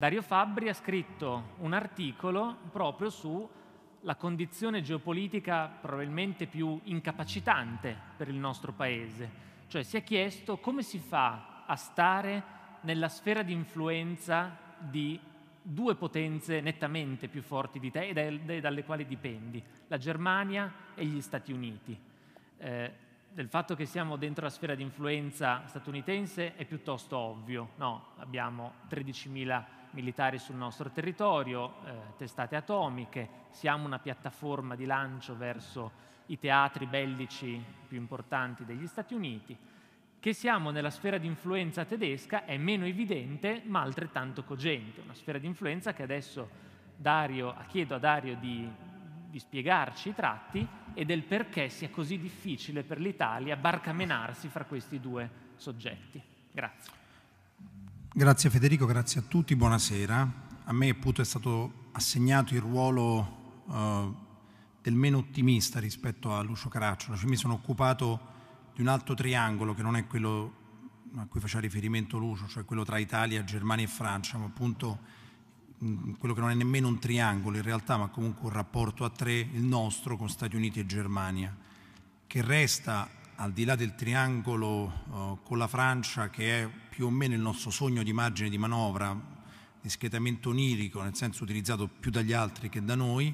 Dario Fabbri ha scritto un articolo proprio sulla condizione geopolitica probabilmente più incapacitante per il nostro Paese, cioè si è chiesto come si fa a stare nella sfera di influenza di due potenze nettamente più forti di te e dalle quali dipendi, la Germania e gli Stati Uniti. Eh, del fatto che siamo dentro la sfera di influenza statunitense è piuttosto ovvio, no? Abbiamo 13.000 militari sul nostro territorio, eh, testate atomiche, siamo una piattaforma di lancio verso i teatri bellici più importanti degli Stati Uniti. Che siamo nella sfera di influenza tedesca è meno evidente ma altrettanto cogente, una sfera di influenza che adesso Dario, chiedo a Dario di, di spiegarci i tratti e del perché sia così difficile per l'Italia barcamenarsi fra questi due soggetti. Grazie. Grazie Federico, grazie a tutti, buonasera. A me appunto è stato assegnato il ruolo eh, del meno ottimista rispetto a Lucio Caracciolo, cioè, mi sono occupato di un altro triangolo che non è quello a cui faceva riferimento Lucio, cioè quello tra Italia, Germania e Francia, ma appunto mm, quello che non è nemmeno un triangolo in realtà, ma comunque un rapporto a tre, il nostro con Stati Uniti e Germania, che resta al di là del triangolo eh, con la Francia, che è più o meno il nostro sogno di margine di manovra, discretamente onirico, nel senso utilizzato più dagli altri che da noi,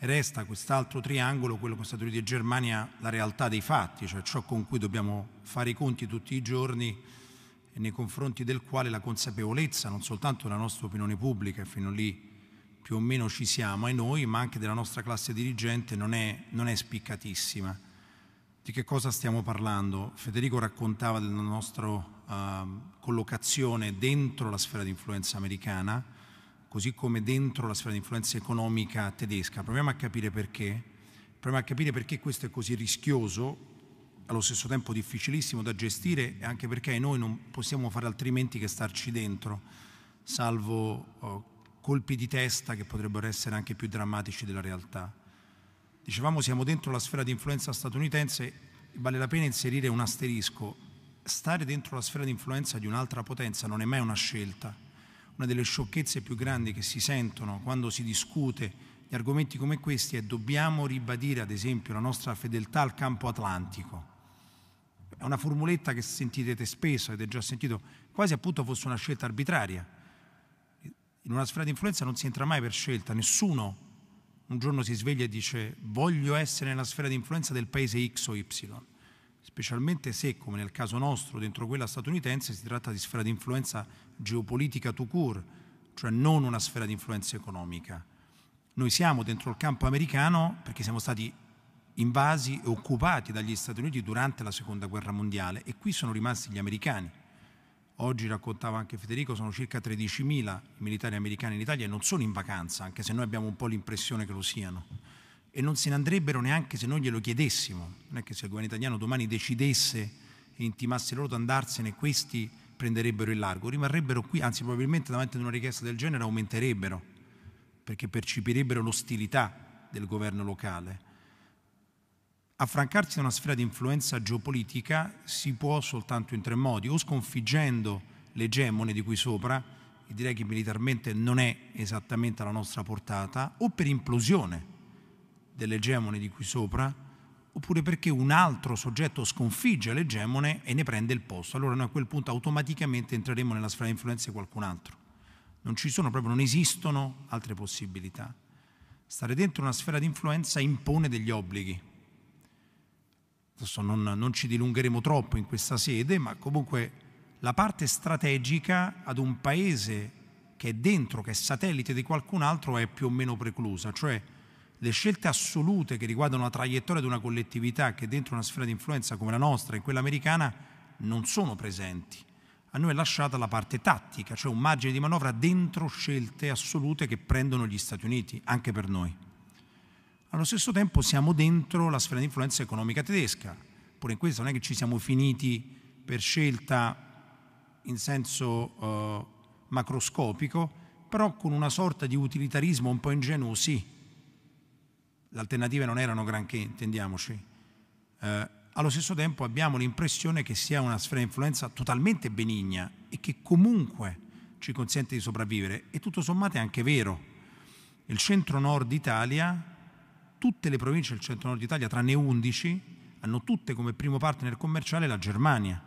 resta quest'altro triangolo, quello con Stati Uniti e Germania, la realtà dei fatti, cioè ciò con cui dobbiamo fare i conti tutti i giorni e nei confronti del quale la consapevolezza non soltanto della nostra opinione pubblica, e fino lì più o meno ci siamo e noi, ma anche della nostra classe dirigente non è, non è spiccatissima. Di che cosa stiamo parlando? Federico raccontava della nostra uh, collocazione dentro la sfera di influenza americana, così come dentro la sfera di influenza economica tedesca. Proviamo a capire perché. Proviamo a capire perché questo è così rischioso, allo stesso tempo difficilissimo da gestire, e anche perché noi non possiamo fare altrimenti che starci dentro, salvo uh, colpi di testa che potrebbero essere anche più drammatici della realtà dicevamo siamo dentro la sfera di influenza statunitense, vale la pena inserire un asterisco. Stare dentro la sfera di influenza di un'altra potenza non è mai una scelta. Una delle sciocchezze più grandi che si sentono quando si discute di argomenti come questi è dobbiamo ribadire ad esempio la nostra fedeltà al campo atlantico. È una formuletta che sentirete spesso, avete già sentito, quasi appunto fosse una scelta arbitraria. In una sfera di influenza non si entra mai per scelta, nessuno un giorno si sveglia e dice voglio essere nella sfera di influenza del paese X o Y, specialmente se, come nel caso nostro, dentro quella statunitense si tratta di sfera di influenza geopolitica to cure, cioè non una sfera di influenza economica. Noi siamo dentro il campo americano perché siamo stati invasi e occupati dagli Stati Uniti durante la Seconda Guerra Mondiale e qui sono rimasti gli americani Oggi raccontava anche Federico, sono circa 13.000 i militari americani in Italia e non sono in vacanza, anche se noi abbiamo un po' l'impressione che lo siano. E non se ne andrebbero neanche se noi glielo chiedessimo. Non è che se il governo italiano domani decidesse e intimasse loro di andarsene, questi prenderebbero il largo, rimarrebbero qui, anzi probabilmente davanti ad una richiesta del genere aumenterebbero, perché percepirebbero l'ostilità del governo locale affrancarsi da una sfera di influenza geopolitica si può soltanto in tre modi, o sconfiggendo l'egemone di qui sopra, e direi che militarmente non è esattamente alla nostra portata, o per implosione dell'egemone di qui sopra, oppure perché un altro soggetto sconfigge l'egemone e ne prende il posto. Allora noi a quel punto automaticamente entreremo nella sfera di influenza di qualcun altro. Non ci sono proprio, non esistono altre possibilità. Stare dentro una sfera di influenza impone degli obblighi Adesso non, non ci dilungheremo troppo in questa sede, ma comunque la parte strategica ad un paese che è dentro, che è satellite di qualcun altro, è più o meno preclusa. Cioè le scelte assolute che riguardano la traiettoria di una collettività che è dentro una sfera di influenza come la nostra e quella americana non sono presenti. A noi è lasciata la parte tattica, cioè un margine di manovra dentro scelte assolute che prendono gli Stati Uniti, anche per noi. Allo stesso tempo siamo dentro la sfera di influenza economica tedesca, pure in questo non è che ci siamo finiti per scelta in senso eh, macroscopico, però con una sorta di utilitarismo un po' ingenuo, sì. Le alternative non erano granché, intendiamoci. Eh, allo stesso tempo abbiamo l'impressione che sia una sfera di influenza totalmente benigna e che comunque ci consente di sopravvivere. E tutto sommato è anche vero. Il centro-nord Italia tutte le province del centro-nord Italia, tranne 11, hanno tutte come primo partner commerciale la Germania.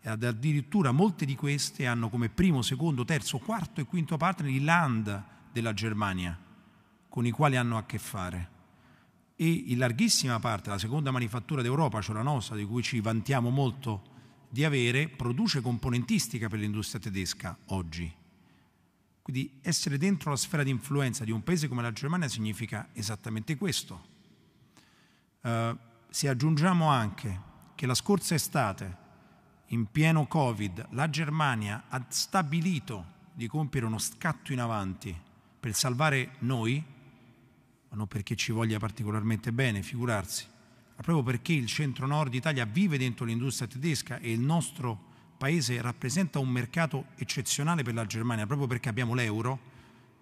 E addirittura molte di queste hanno come primo, secondo, terzo, quarto e quinto partner i land della Germania, con i quali hanno a che fare. E in larghissima parte la seconda manifattura d'Europa, cioè la nostra, di cui ci vantiamo molto di avere, produce componentistica per l'industria tedesca oggi quindi essere dentro la sfera di influenza di un paese come la Germania significa esattamente questo. Uh, se aggiungiamo anche che la scorsa estate, in pieno Covid, la Germania ha stabilito di compiere uno scatto in avanti per salvare noi, ma non perché ci voglia particolarmente bene, figurarsi, ma proprio perché il centro-nord Italia vive dentro l'industria tedesca e il nostro paese rappresenta un mercato eccezionale per la Germania, proprio perché abbiamo l'euro,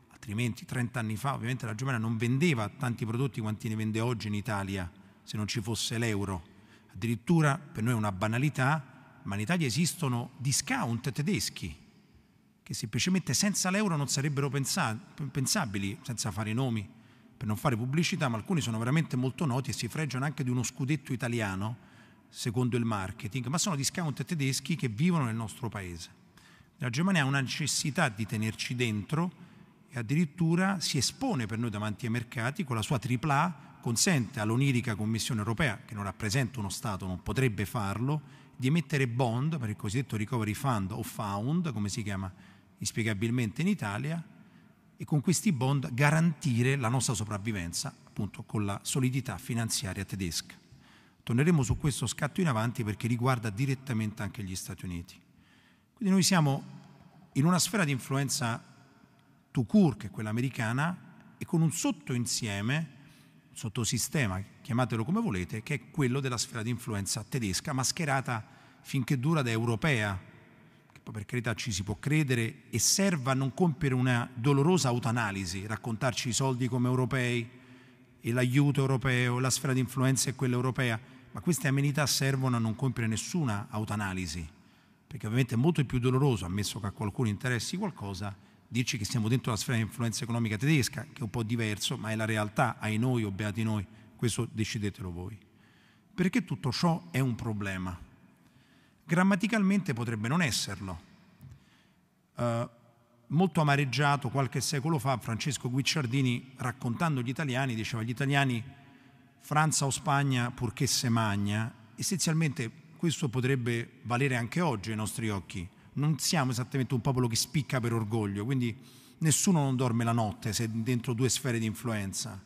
altrimenti 30 anni fa ovviamente la Germania non vendeva tanti prodotti quanti ne vende oggi in Italia se non ci fosse l'euro. Addirittura per noi è una banalità, ma in Italia esistono discount tedeschi che semplicemente senza l'euro non sarebbero pensabili, senza fare i nomi, per non fare pubblicità, ma alcuni sono veramente molto noti e si freggiano anche di uno scudetto italiano secondo il marketing, ma sono discount tedeschi che vivono nel nostro paese. La Germania ha una necessità di tenerci dentro e addirittura si espone per noi davanti ai mercati con la sua tripla A, consente all'onirica Commissione europea, che non rappresenta uno Stato, non potrebbe farlo, di emettere bond per il cosiddetto recovery fund o found, come si chiama inspiegabilmente in Italia, e con questi bond garantire la nostra sopravvivenza appunto con la solidità finanziaria tedesca. Torneremo su questo scatto in avanti perché riguarda direttamente anche gli Stati Uniti. Quindi noi siamo in una sfera di influenza to court, che è quella americana, e con un sottoinsieme, un sottosistema, chiamatelo come volete, che è quello della sfera di influenza tedesca, mascherata finché dura da europea, che poi per carità ci si può credere e serva a non compiere una dolorosa autoanalisi, raccontarci i soldi come europei, e l'aiuto europeo, la sfera di influenza è quella europea ma queste amenità servono a non compiere nessuna autoanalisi, perché ovviamente è molto più doloroso, ammesso che a qualcuno interessi qualcosa, dirci che siamo dentro la sfera di influenza economica tedesca, che è un po' diverso, ma è la realtà, ai noi o beati noi, questo decidetelo voi. Perché tutto ciò è un problema? Grammaticalmente potrebbe non esserlo. Uh, molto amareggiato qualche secolo fa, Francesco Guicciardini, raccontando gli italiani, diceva gli italiani Francia o Spagna purché se magna, essenzialmente questo potrebbe valere anche oggi ai nostri occhi. Non siamo esattamente un popolo che spicca per orgoglio, quindi nessuno non dorme la notte se dentro due sfere di influenza.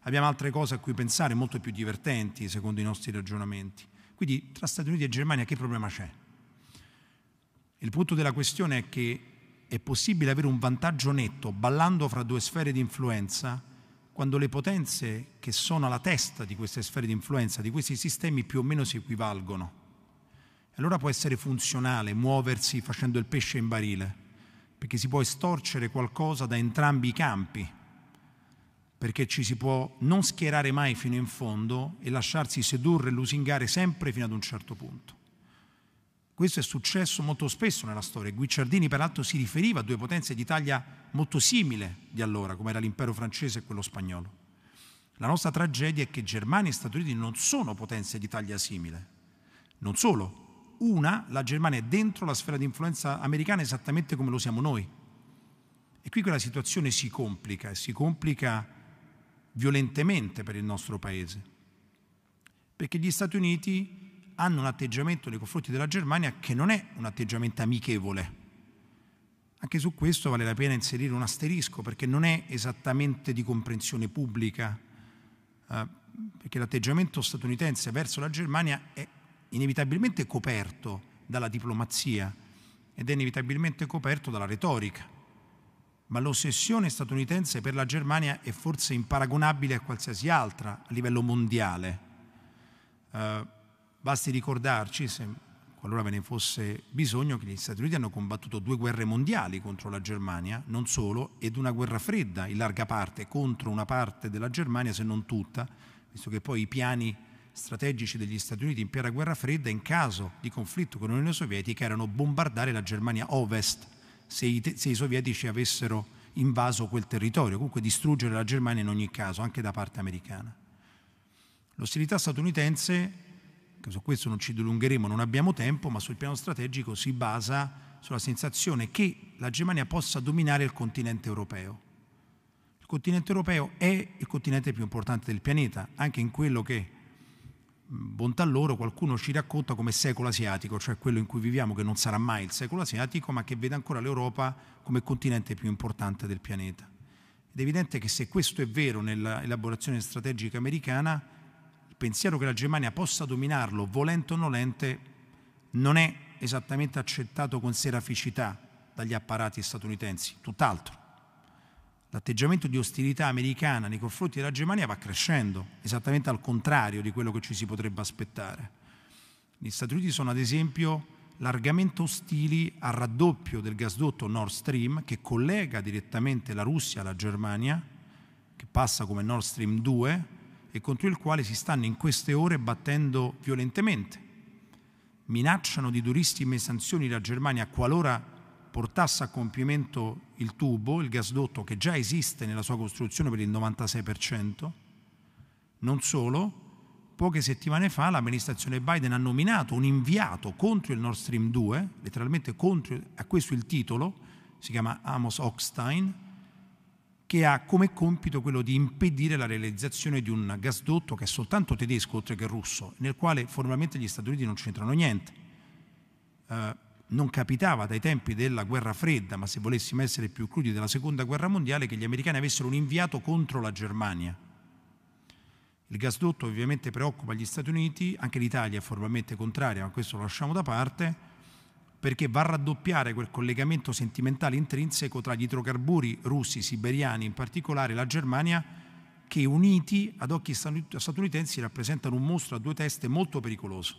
Abbiamo altre cose a cui pensare, molto più divertenti secondo i nostri ragionamenti. Quindi tra Stati Uniti e Germania che problema c'è? Il punto della questione è che è possibile avere un vantaggio netto ballando fra due sfere di influenza quando le potenze che sono alla testa di queste sfere di influenza, di questi sistemi, più o meno si equivalgono. Allora può essere funzionale muoversi facendo il pesce in barile, perché si può estorcere qualcosa da entrambi i campi, perché ci si può non schierare mai fino in fondo e lasciarsi sedurre e lusingare sempre fino ad un certo punto. Questo è successo molto spesso nella storia. Guicciardini peraltro si riferiva a due potenze d'Italia molto simili di allora, come era l'impero francese e quello spagnolo. La nostra tragedia è che Germania e Stati Uniti non sono potenze d'Italia simili. Non solo, una, la Germania è dentro la sfera di influenza americana esattamente come lo siamo noi. E qui quella situazione si complica e si complica violentemente per il nostro paese. Perché gli Stati Uniti hanno un atteggiamento nei confronti della Germania che non è un atteggiamento amichevole. Anche su questo vale la pena inserire un asterisco perché non è esattamente di comprensione pubblica, eh, perché l'atteggiamento statunitense verso la Germania è inevitabilmente coperto dalla diplomazia ed è inevitabilmente coperto dalla retorica. Ma l'ossessione statunitense per la Germania è forse imparagonabile a qualsiasi altra a livello mondiale. Eh, Basti ricordarci, se qualora ve ne fosse bisogno, che gli Stati Uniti hanno combattuto due guerre mondiali contro la Germania, non solo, ed una guerra fredda in larga parte contro una parte della Germania, se non tutta, visto che poi i piani strategici degli Stati Uniti in piena guerra fredda, in caso di conflitto con l'Unione Sovietica, erano bombardare la Germania ovest, se i, se i sovietici avessero invaso quel territorio, comunque distruggere la Germania in ogni caso, anche da parte americana. L'ostilità statunitense su questo non ci dilungheremo, non abbiamo tempo, ma sul piano strategico si basa sulla sensazione che la Germania possa dominare il continente europeo. Il continente europeo è il continente più importante del pianeta, anche in quello che, bontà loro, qualcuno ci racconta come secolo asiatico, cioè quello in cui viviamo che non sarà mai il secolo asiatico, ma che vede ancora l'Europa come continente più importante del pianeta. Ed è evidente che se questo è vero nell'elaborazione strategica americana, pensiero che la Germania possa dominarlo, volente o nolente, non è esattamente accettato con seraficità dagli apparati statunitensi, tutt'altro. L'atteggiamento di ostilità americana nei confronti della Germania va crescendo, esattamente al contrario di quello che ci si potrebbe aspettare. Gli Stati Uniti sono ad esempio largamente ostili al raddoppio del gasdotto Nord Stream che collega direttamente la Russia alla Germania, che passa come Nord Stream 2, e contro il quale si stanno in queste ore battendo violentemente. Minacciano di durissime sanzioni la Germania qualora portasse a compimento il tubo, il gasdotto che già esiste nella sua costruzione per il 96%. Non solo, poche settimane fa l'amministrazione Biden ha nominato un inviato contro il Nord Stream 2, letteralmente contro, a questo il titolo, si chiama Amos Ockstein, che ha come compito quello di impedire la realizzazione di un gasdotto che è soltanto tedesco oltre che russo, nel quale formalmente gli Stati Uniti non c'entrano niente. Eh, non capitava dai tempi della guerra fredda, ma se volessimo essere più crudi, della seconda guerra mondiale, che gli americani avessero un inviato contro la Germania. Il gasdotto ovviamente preoccupa gli Stati Uniti, anche l'Italia è formalmente contraria, ma questo lo lasciamo da parte perché va a raddoppiare quel collegamento sentimentale intrinseco tra gli idrocarburi russi, siberiani, in particolare la Germania, che uniti ad occhi statunitensi rappresentano un mostro a due teste molto pericoloso,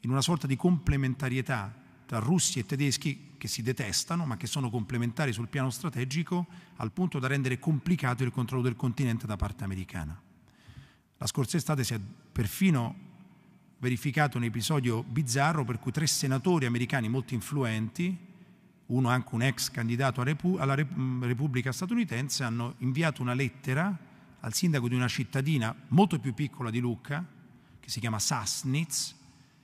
in una sorta di complementarietà tra russi e tedeschi che si detestano ma che sono complementari sul piano strategico al punto da rendere complicato il controllo del continente da parte americana. La scorsa estate si è perfino verificato un episodio bizzarro per cui tre senatori americani molto influenti, uno anche un ex candidato alla mm, Repubblica statunitense, hanno inviato una lettera al sindaco di una cittadina molto più piccola di Lucca, che si chiama Sassnitz,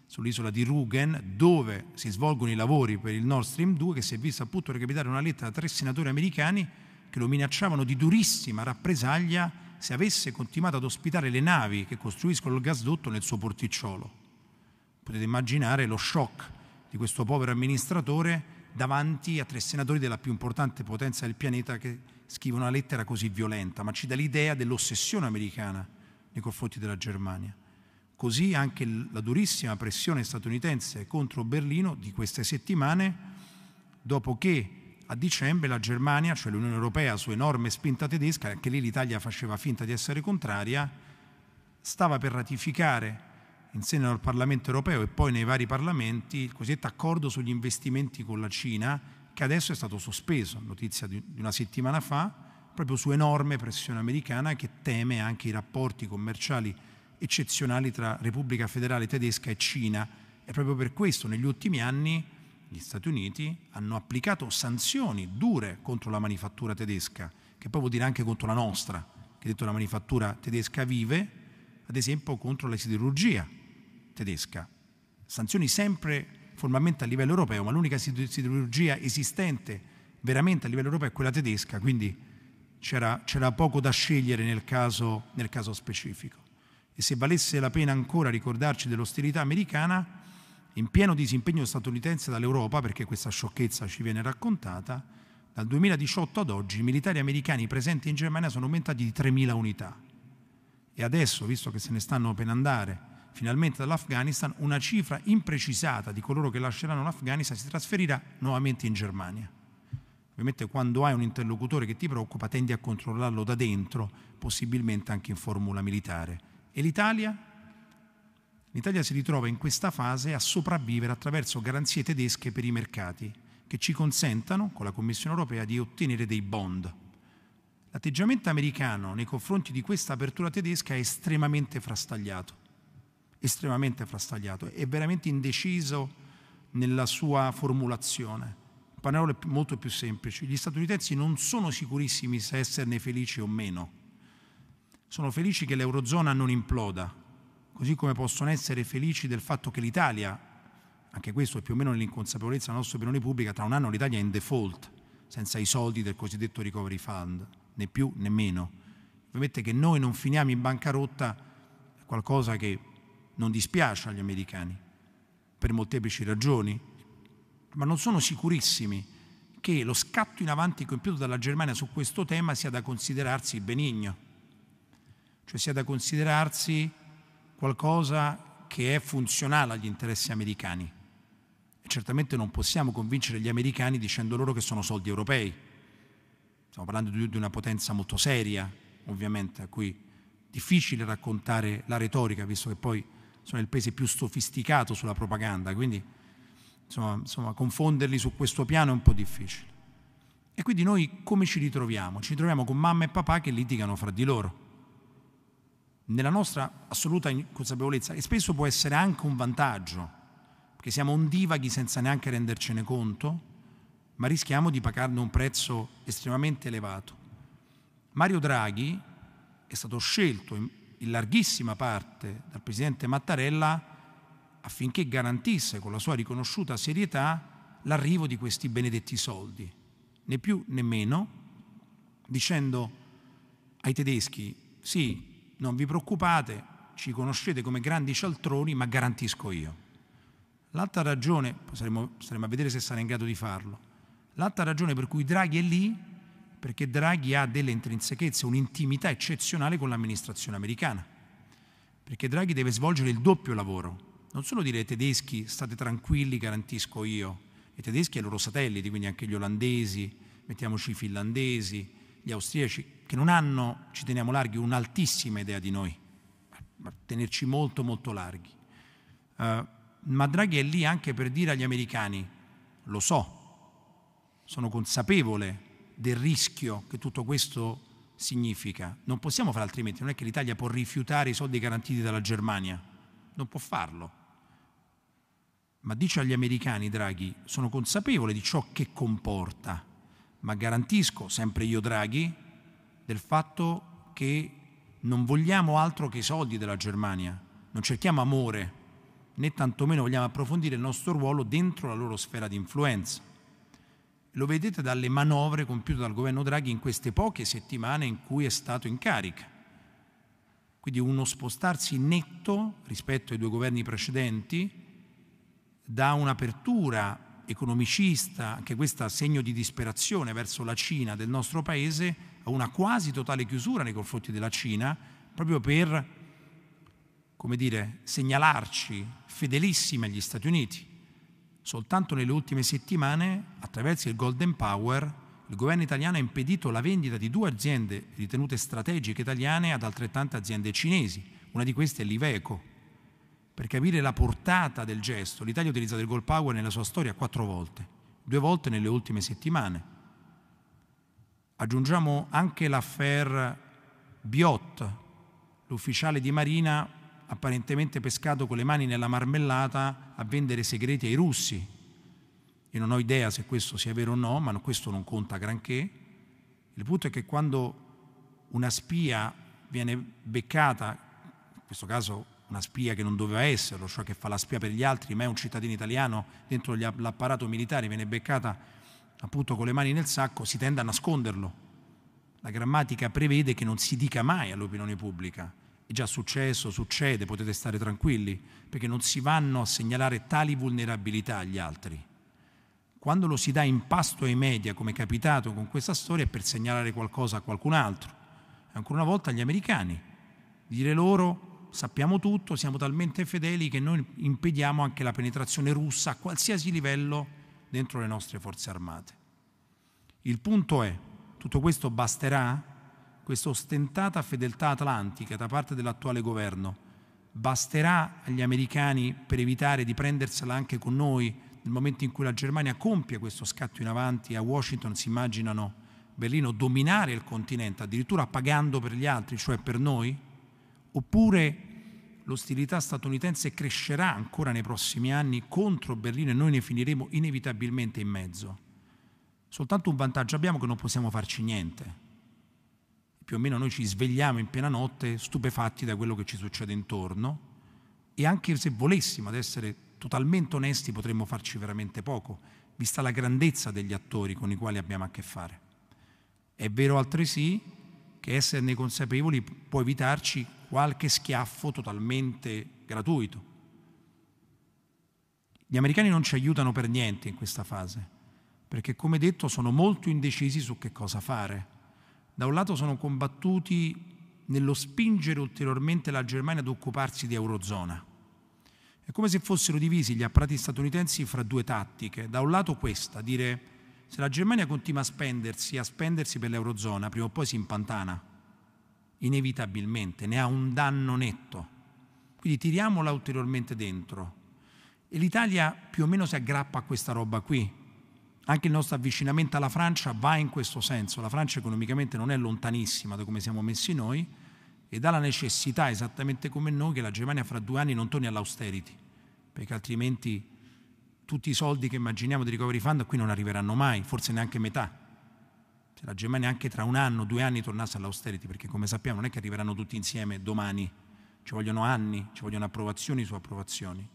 sull'isola di Rügen, dove si svolgono i lavori per il Nord Stream 2, che si è vista appunto recapitare una lettera da tre senatori americani che lo minacciavano di durissima rappresaglia se avesse continuato ad ospitare le navi che costruiscono il gasdotto nel suo porticciolo. Potete immaginare lo shock di questo povero amministratore davanti a tre senatori della più importante potenza del pianeta che scrivono una lettera così violenta, ma ci dà l'idea dell'ossessione americana nei confronti della Germania. Così anche la durissima pressione statunitense contro Berlino di queste settimane, dopo che a dicembre la Germania, cioè l'Unione Europea, su enorme spinta tedesca, anche lì l'Italia faceva finta di essere contraria, stava per ratificare in seno al Parlamento europeo e poi nei vari parlamenti il cosiddetto accordo sugli investimenti con la Cina, che adesso è stato sospeso, notizia di una settimana fa, proprio su enorme pressione americana che teme anche i rapporti commerciali eccezionali tra Repubblica Federale Tedesca e Cina. E proprio per questo negli ultimi anni gli Stati Uniti hanno applicato sanzioni dure contro la manifattura tedesca, che poi vuol dire anche contro la nostra, che detto la manifattura tedesca vive, ad esempio contro la siderurgia tedesca. Sanzioni sempre formalmente a livello europeo, ma l'unica siderurgia esistente veramente a livello europeo è quella tedesca, quindi c'era, c'era poco da scegliere nel caso, nel caso specifico. E se valesse la pena ancora ricordarci dell'ostilità americana, in pieno disimpegno statunitense dall'Europa, perché questa sciocchezza ci viene raccontata, dal 2018 ad oggi i militari americani presenti in Germania sono aumentati di 3.000 unità. E adesso, visto che se ne stanno per andare finalmente dall'Afghanistan, una cifra imprecisata di coloro che lasceranno l'Afghanistan si trasferirà nuovamente in Germania. Ovviamente quando hai un interlocutore che ti preoccupa tendi a controllarlo da dentro, possibilmente anche in formula militare. E l'Italia? L'Italia si ritrova in questa fase a sopravvivere attraverso garanzie tedesche per i mercati, che ci consentano, con la Commissione europea, di ottenere dei bond. L'atteggiamento americano nei confronti di questa apertura tedesca è estremamente frastagliato, estremamente frastagliato, è veramente indeciso nella sua formulazione. Parole molto più semplici. Gli statunitensi non sono sicurissimi se esserne felici o meno. Sono felici che l'Eurozona non imploda, così come possono essere felici del fatto che l'Italia, anche questo è più o meno nell'inconsapevolezza della nostra opinione pubblica, tra un anno l'Italia è in default, senza i soldi del cosiddetto recovery fund, né più né meno. Ovviamente che noi non finiamo in bancarotta è qualcosa che non dispiace agli americani, per molteplici ragioni, ma non sono sicurissimi che lo scatto in avanti compiuto dalla Germania su questo tema sia da considerarsi benigno, cioè sia da considerarsi qualcosa che è funzionale agli interessi americani. E certamente non possiamo convincere gli americani dicendo loro che sono soldi europei. Stiamo parlando di una potenza molto seria, ovviamente, a cui è difficile raccontare la retorica, visto che poi sono il paese più sofisticato sulla propaganda, quindi insomma, insomma confonderli su questo piano è un po' difficile. E quindi noi come ci ritroviamo? Ci ritroviamo con mamma e papà che litigano fra di loro nella nostra assoluta consapevolezza, e spesso può essere anche un vantaggio, perché siamo ondivaghi senza neanche rendercene conto, ma rischiamo di pagarne un prezzo estremamente elevato. Mario Draghi è stato scelto in larghissima parte dal presidente Mattarella affinché garantisse con la sua riconosciuta serietà l'arrivo di questi benedetti soldi, né più né meno, dicendo ai tedeschi sì, non vi preoccupate, ci conoscete come grandi cialtroni, ma garantisco io. L'altra ragione, saremo, saremo a vedere se sarà in grado di farlo, l'altra ragione per cui Draghi è lì, perché Draghi ha delle intrinsechezze, un'intimità eccezionale con l'amministrazione americana, perché Draghi deve svolgere il doppio lavoro, non solo dire ai tedeschi state tranquilli, garantisco io, i tedeschi e i loro satelliti, quindi anche gli olandesi, mettiamoci i finlandesi, gli austriaci, che non hanno, ci teniamo larghi, un'altissima idea di noi, ma tenerci molto molto larghi. Uh, ma Draghi è lì anche per dire agli americani, lo so, sono consapevole del rischio che tutto questo significa, non possiamo fare altrimenti, non è che l'Italia può rifiutare i soldi garantiti dalla Germania, non può farlo. Ma dice agli americani Draghi, sono consapevole di ciò che comporta, ma garantisco, sempre io Draghi, del fatto che non vogliamo altro che i soldi della Germania, non cerchiamo amore, né tantomeno vogliamo approfondire il nostro ruolo dentro la loro sfera di influenza. Lo vedete dalle manovre compiute dal governo Draghi in queste poche settimane in cui è stato in carica. Quindi uno spostarsi netto rispetto ai due governi precedenti da un'apertura economicista, anche questo segno di disperazione verso la Cina del nostro Paese, a una quasi totale chiusura nei confronti della Cina, proprio per come dire, segnalarci fedelissimi agli Stati Uniti. Soltanto nelle ultime settimane, attraverso il Golden Power, il governo italiano ha impedito la vendita di due aziende ritenute strategiche italiane ad altrettante aziende cinesi. Una di queste è l'Iveco. Per capire la portata del gesto, l'Italia ha utilizzato il Gold Power nella sua storia quattro volte, due volte nelle ultime settimane. Aggiungiamo anche l'affair Biot, l'ufficiale di Marina apparentemente pescato con le mani nella marmellata a vendere segreti ai russi. Io non ho idea se questo sia vero o no, ma questo non conta granché. Il punto è che quando una spia viene beccata, in questo caso una spia che non doveva esserlo, cioè che fa la spia per gli altri, ma è un cittadino italiano dentro l'apparato militare, viene beccata appunto con le mani nel sacco, si tende a nasconderlo. La grammatica prevede che non si dica mai all'opinione pubblica. È già successo, succede, potete stare tranquilli, perché non si vanno a segnalare tali vulnerabilità agli altri. Quando lo si dà in pasto ai media, come è capitato con questa storia, è per segnalare qualcosa a qualcun altro. Ancora una volta agli americani. Dire loro sappiamo tutto, siamo talmente fedeli che noi impediamo anche la penetrazione russa a qualsiasi livello dentro le nostre forze armate. Il punto è, tutto questo basterà? Questa ostentata fedeltà atlantica da parte dell'attuale governo basterà agli americani per evitare di prendersela anche con noi nel momento in cui la Germania compie questo scatto in avanti a Washington si immaginano Berlino dominare il continente, addirittura pagando per gli altri, cioè per noi? Oppure l'ostilità statunitense crescerà ancora nei prossimi anni contro Berlino e noi ne finiremo inevitabilmente in mezzo. Soltanto un vantaggio abbiamo che non possiamo farci niente. Più o meno noi ci svegliamo in piena notte stupefatti da quello che ci succede intorno e anche se volessimo, ad essere totalmente onesti, potremmo farci veramente poco, vista la grandezza degli attori con i quali abbiamo a che fare. È vero altresì che esserne consapevoli può evitarci qualche schiaffo totalmente gratuito. Gli americani non ci aiutano per niente in questa fase, perché come detto sono molto indecisi su che cosa fare. Da un lato sono combattuti nello spingere ulteriormente la Germania ad occuparsi di Eurozona. È come se fossero divisi gli apparati statunitensi fra due tattiche. Da un lato questa, dire se la Germania continua a spendersi, a spendersi per l'Eurozona, prima o poi si impantana, inevitabilmente, ne ha un danno netto. Quindi tiriamola ulteriormente dentro. E l'Italia più o meno si aggrappa a questa roba qui. Anche il nostro avvicinamento alla Francia va in questo senso. La Francia economicamente non è lontanissima da come siamo messi noi e dà la necessità, esattamente come noi, che la Germania fra due anni non torni all'austerity, perché altrimenti tutti i soldi che immaginiamo di recovery fund qui non arriveranno mai, forse neanche metà. Se cioè, la Germania anche tra un anno, due anni tornasse all'austerity, perché come sappiamo non è che arriveranno tutti insieme domani, ci vogliono anni, ci vogliono approvazioni su approvazioni.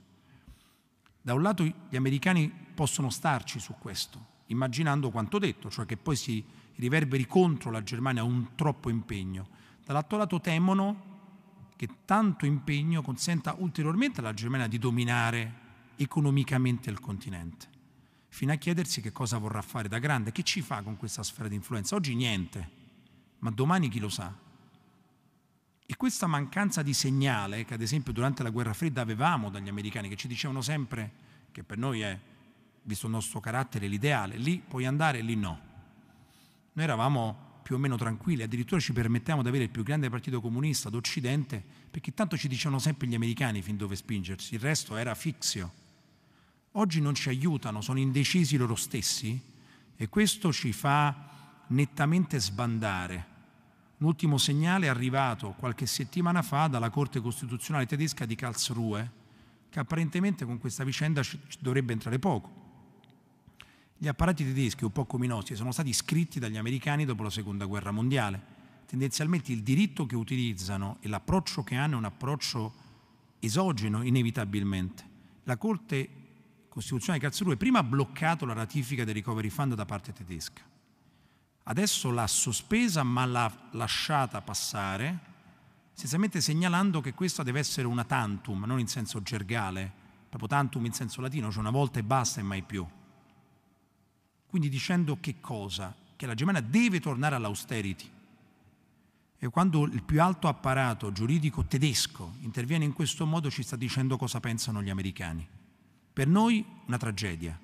Da un lato gli americani possono starci su questo, immaginando quanto detto, cioè che poi si riverberi contro la Germania un troppo impegno. Dall'altro lato temono che tanto impegno consenta ulteriormente alla Germania di dominare economicamente il continente, fino a chiedersi che cosa vorrà fare da grande, che ci fa con questa sfera di influenza. Oggi niente, ma domani chi lo sa? E questa mancanza di segnale che ad esempio durante la guerra fredda avevamo dagli americani, che ci dicevano sempre che per noi è, visto il nostro carattere, l'ideale, lì puoi andare, lì no. Noi eravamo più o meno tranquilli, addirittura ci permettiamo di avere il più grande partito comunista d'Occidente, perché tanto ci dicevano sempre gli americani fin dove spingersi, il resto era fixio oggi non ci aiutano, sono indecisi loro stessi e questo ci fa nettamente sbandare. Un ultimo segnale è arrivato qualche settimana fa dalla Corte Costituzionale tedesca di Karlsruhe, che apparentemente con questa vicenda ci dovrebbe entrare poco. Gli apparati tedeschi, un po' come i nostri, sono stati scritti dagli americani dopo la Seconda Guerra Mondiale. Tendenzialmente il diritto che utilizzano e l'approccio che hanno è un approccio esogeno inevitabilmente. La Corte Costituzionale di Karlsruhe prima ha bloccato la ratifica del Recovery Fund da parte tedesca, adesso l'ha sospesa ma l'ha lasciata passare, essenzialmente segnalando che questa deve essere una tantum, non in senso gergale, proprio tantum in senso latino, cioè una volta e basta e mai più. Quindi dicendo che cosa? Che la Germania deve tornare all'austerity. E quando il più alto apparato giuridico tedesco interviene in questo modo ci sta dicendo cosa pensano gli americani. Per noi una tragedia.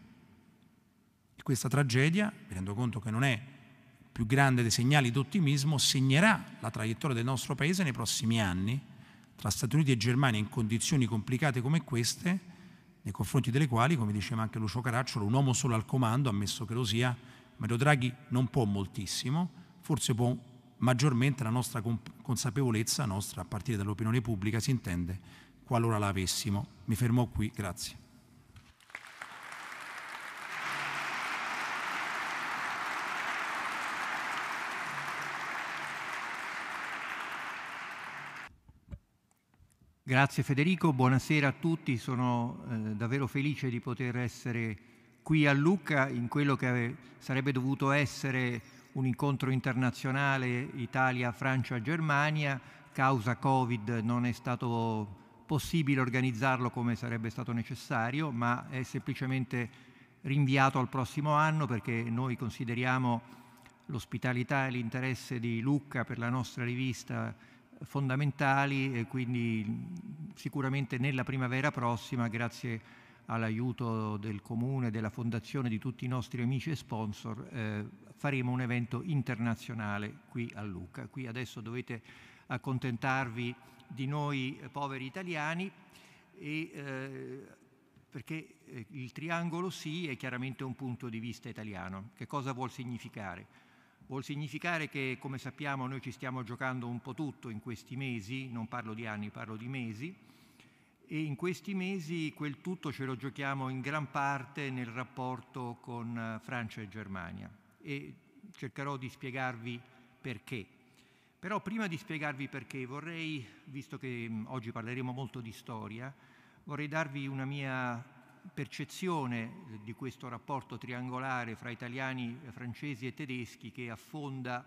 E questa tragedia, mi rendo conto che non è più grande dei segnali d'ottimismo, segnerà la traiettoria del nostro Paese nei prossimi anni, tra Stati Uniti e Germania in condizioni complicate come queste, nei confronti delle quali, come diceva anche Lucio Caracciolo, un uomo solo al comando, ammesso che lo sia, Mario Draghi non può moltissimo, forse può maggiormente la nostra consapevolezza, nostra a partire dall'opinione pubblica, si intende, qualora la avessimo. Mi fermo qui, grazie. Grazie Federico, buonasera a tutti, sono eh, davvero felice di poter essere qui a Lucca in quello che sarebbe dovuto essere un incontro internazionale Italia-Francia-Germania, causa Covid non è stato possibile organizzarlo come sarebbe stato necessario, ma è semplicemente rinviato al prossimo anno perché noi consideriamo l'ospitalità e l'interesse di Lucca per la nostra rivista fondamentali e quindi sicuramente nella primavera prossima, grazie all'aiuto del comune, della fondazione, di tutti i nostri amici e sponsor, eh, faremo un evento internazionale qui a Lucca. Qui adesso dovete accontentarvi di noi eh, poveri italiani e, eh, perché eh, il triangolo sì è chiaramente un punto di vista italiano. Che cosa vuol significare? vuol significare che, come sappiamo, noi ci stiamo giocando un po' tutto in questi mesi, non parlo di anni, parlo di mesi, e in questi mesi quel tutto ce lo giochiamo in gran parte nel rapporto con eh, Francia e Germania e cercherò di spiegarvi perché. Però prima di spiegarvi perché vorrei, visto che mm, oggi parleremo molto di storia, vorrei darvi una mia percezione di questo rapporto triangolare fra italiani, francesi e tedeschi che affonda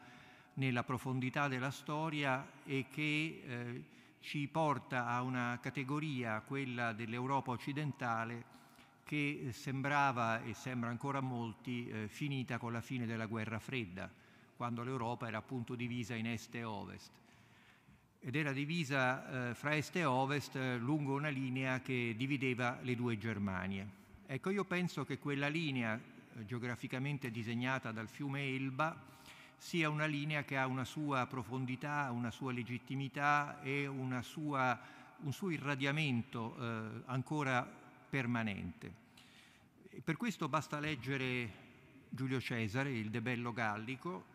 nella profondità della storia e che eh, ci porta a una categoria, quella dell'Europa occidentale, che sembrava e sembra ancora a molti eh, finita con la fine della guerra fredda, quando l'Europa era appunto divisa in est e ovest ed era divisa eh, fra est e ovest eh, lungo una linea che divideva le due Germanie. Ecco, io penso che quella linea eh, geograficamente disegnata dal fiume Elba sia una linea che ha una sua profondità, una sua legittimità e sua, un suo irradiamento eh, ancora permanente. E per questo basta leggere Giulio Cesare, il De Bello Gallico,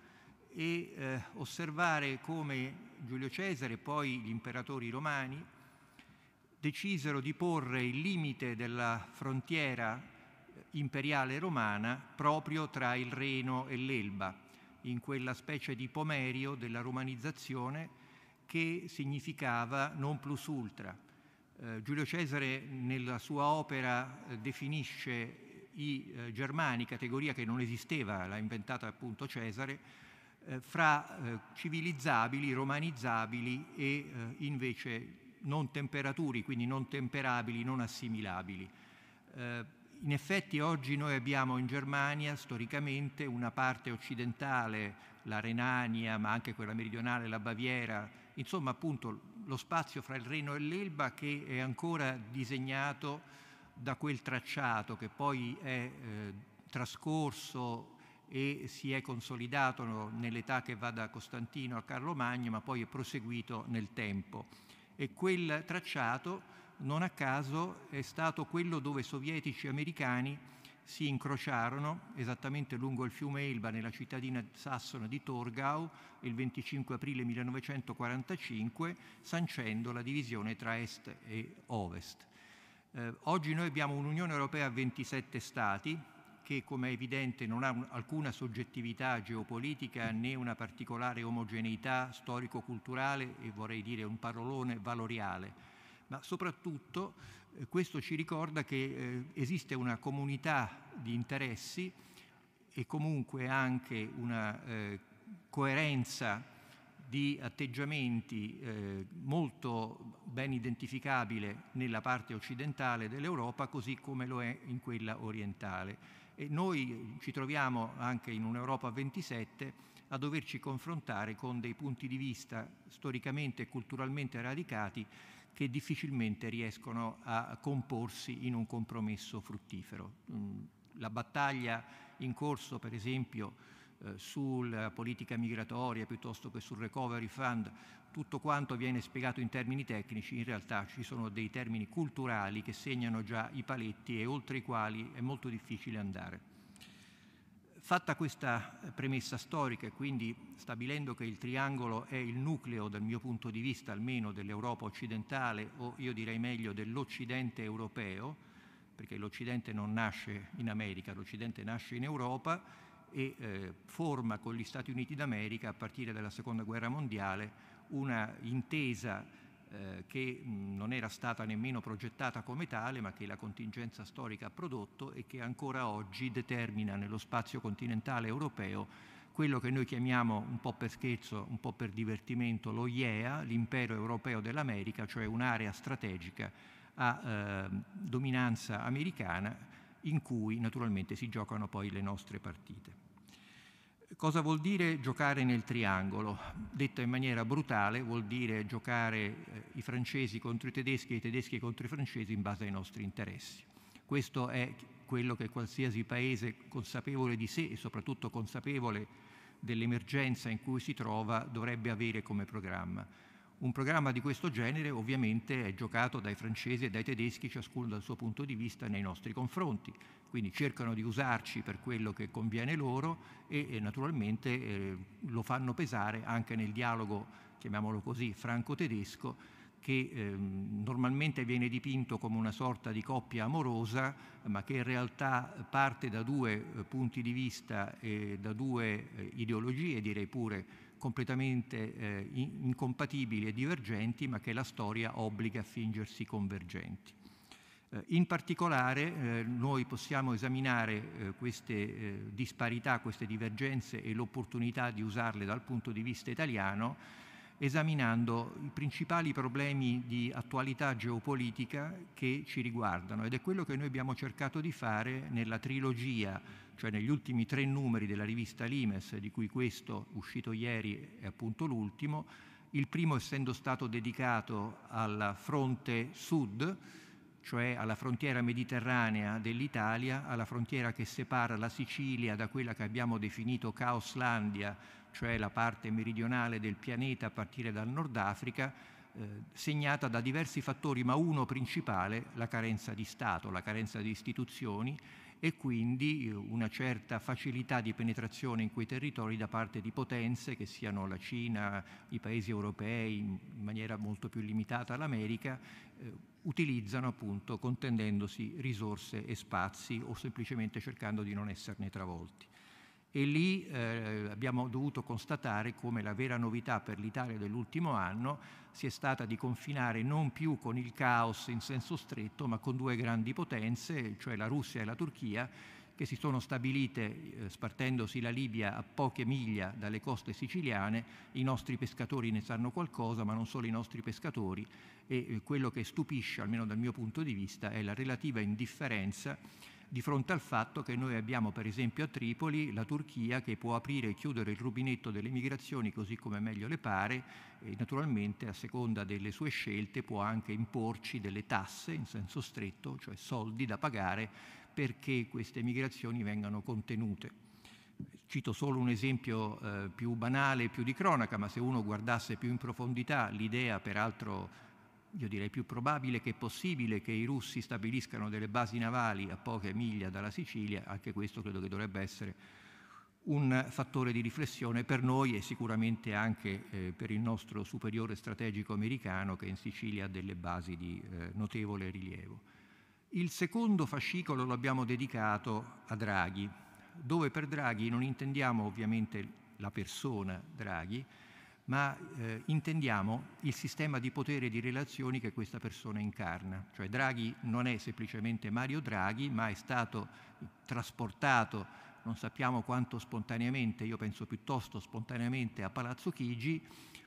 e osservare come Giulio Cesare e poi gli imperatori romani, decisero di porre il limite della frontiera eh, imperiale romana proprio tra il Reno e l'Elba, in quella specie di pomerio della romanizzazione che significava non plus ultra. Eh, Giulio Cesare nella sua opera eh, definisce i germani, categoria che non esisteva, l'ha inventata appunto Cesare, eh, fra eh, civilizzabili, romanizzabili e eh, invece non temperaturi, quindi non temperabili, non assimilabili. Eh, in effetti oggi noi abbiamo in Germania storicamente una parte occidentale, la Renania, ma anche quella meridionale, la Baviera, insomma appunto lo spazio fra il Reno e l'Elba che è ancora disegnato da quel tracciato che poi è eh, trascorso e si è consolidato nell'età che va da Costantino a Carlo Magno, ma poi è proseguito nel tempo. E quel tracciato, non a caso, è stato quello dove sovietici e americani si incrociarono esattamente lungo il fiume Elba nella cittadina sassona di Torgau il 25 aprile 1945, sancendo la divisione tra est e ovest. Eh, oggi noi abbiamo un'Unione Europea a 27 Stati, che, come è evidente, non ha un, alcuna soggettività geopolitica né una particolare omogeneità storico-culturale e vorrei dire un parolone valoriale. Ma soprattutto eh, questo ci ricorda che eh, esiste una comunità di interessi e comunque anche una eh, coerenza di atteggiamenti eh, molto ben identificabile nella parte occidentale dell'Europa, così come lo è in quella orientale e noi ci troviamo anche in un'Europa 27 a doverci confrontare con dei punti di vista storicamente e culturalmente radicati che difficilmente riescono a comporsi in un compromesso fruttifero. Mm, la battaglia in corso, per esempio, eh, sulla politica migratoria piuttosto che sul recovery fund, tutto quanto viene spiegato in termini tecnici, in realtà ci sono dei termini culturali che segnano già i paletti e oltre i quali è molto difficile andare. Fatta questa premessa storica e quindi stabilendo che il triangolo è il nucleo, dal mio punto di vista almeno, dell'Europa occidentale o io direi meglio dell'Occidente europeo, perché l'Occidente non nasce in America, l'Occidente nasce in Europa, e eh, forma con gli Stati Uniti d'America a partire dalla Seconda Guerra Mondiale una intesa eh, che non era stata nemmeno progettata come tale, ma che la contingenza storica ha prodotto e che ancora oggi determina nello spazio continentale europeo quello che noi chiamiamo un po' per scherzo, un po' per divertimento, lo IEA, l'impero europeo dell'America, cioè un'area strategica a eh, dominanza americana in cui naturalmente si giocano poi le nostre partite. Cosa vuol dire giocare nel triangolo? Detta in maniera brutale, vuol dire giocare eh, i francesi contro i tedeschi e i tedeschi contro i francesi in base ai nostri interessi. Questo è quello che qualsiasi paese consapevole di sé e soprattutto consapevole dell'emergenza in cui si trova dovrebbe avere come programma. Un programma di questo genere ovviamente è giocato dai francesi e dai tedeschi, ciascuno dal suo punto di vista, nei nostri confronti. Quindi cercano di usarci per quello che conviene loro e, e naturalmente eh, lo fanno pesare anche nel dialogo, chiamiamolo così, franco-tedesco, che ehm, normalmente viene dipinto come una sorta di coppia amorosa, ma che in realtà parte da due eh, punti di vista e da due eh, ideologie, direi pure, completamente eh, incompatibili e divergenti, ma che la storia obbliga a fingersi convergenti. Eh, in particolare eh, noi possiamo esaminare eh, queste eh, disparità, queste divergenze e l'opportunità di usarle dal punto di vista italiano esaminando i principali problemi di attualità geopolitica che ci riguardano ed è quello che noi abbiamo cercato di fare nella trilogia, cioè negli ultimi tre numeri della rivista Limes, di cui questo uscito ieri è appunto l'ultimo, il primo essendo stato dedicato al fronte sud, cioè alla frontiera mediterranea dell'Italia, alla frontiera che separa la Sicilia da quella che abbiamo definito Caoslandia, cioè la parte meridionale del pianeta a partire dal Nord Africa, eh, segnata da diversi fattori, ma uno principale, la carenza di Stato, la carenza di istituzioni e quindi eh, una certa facilità di penetrazione in quei territori da parte di potenze che siano la Cina, i paesi europei, in maniera molto più limitata l'America, eh, utilizzano appunto contendendosi risorse e spazi o semplicemente cercando di non esserne travolti e lì eh, abbiamo dovuto constatare come la vera novità per l'Italia dell'ultimo anno sia stata di confinare non più con il caos in senso stretto, ma con due grandi potenze, cioè la Russia e la Turchia, che si sono stabilite, eh, spartendosi la Libia a poche miglia dalle coste siciliane, i nostri pescatori ne sanno qualcosa, ma non solo i nostri pescatori, e eh, quello che stupisce, almeno dal mio punto di vista, è la relativa indifferenza di fronte al fatto che noi abbiamo per esempio a Tripoli la Turchia che può aprire e chiudere il rubinetto delle migrazioni così come meglio le pare e naturalmente a seconda delle sue scelte può anche imporci delle tasse in senso stretto, cioè soldi da pagare perché queste migrazioni vengano contenute. Cito solo un esempio eh, più banale, più di cronaca, ma se uno guardasse più in profondità l'idea, peraltro io direi più probabile che possibile che i russi stabiliscano delle basi navali a poche miglia dalla Sicilia, anche questo credo che dovrebbe essere un fattore di riflessione per noi e sicuramente anche eh, per il nostro superiore strategico americano che in Sicilia ha delle basi di eh, notevole rilievo. Il secondo fascicolo lo abbiamo dedicato a Draghi, dove per Draghi non intendiamo ovviamente la persona Draghi, ma eh, intendiamo il sistema di potere e di relazioni che questa persona incarna. Cioè Draghi non è semplicemente Mario Draghi, ma è stato trasportato, non sappiamo quanto spontaneamente, io penso piuttosto spontaneamente, a Palazzo Chigi,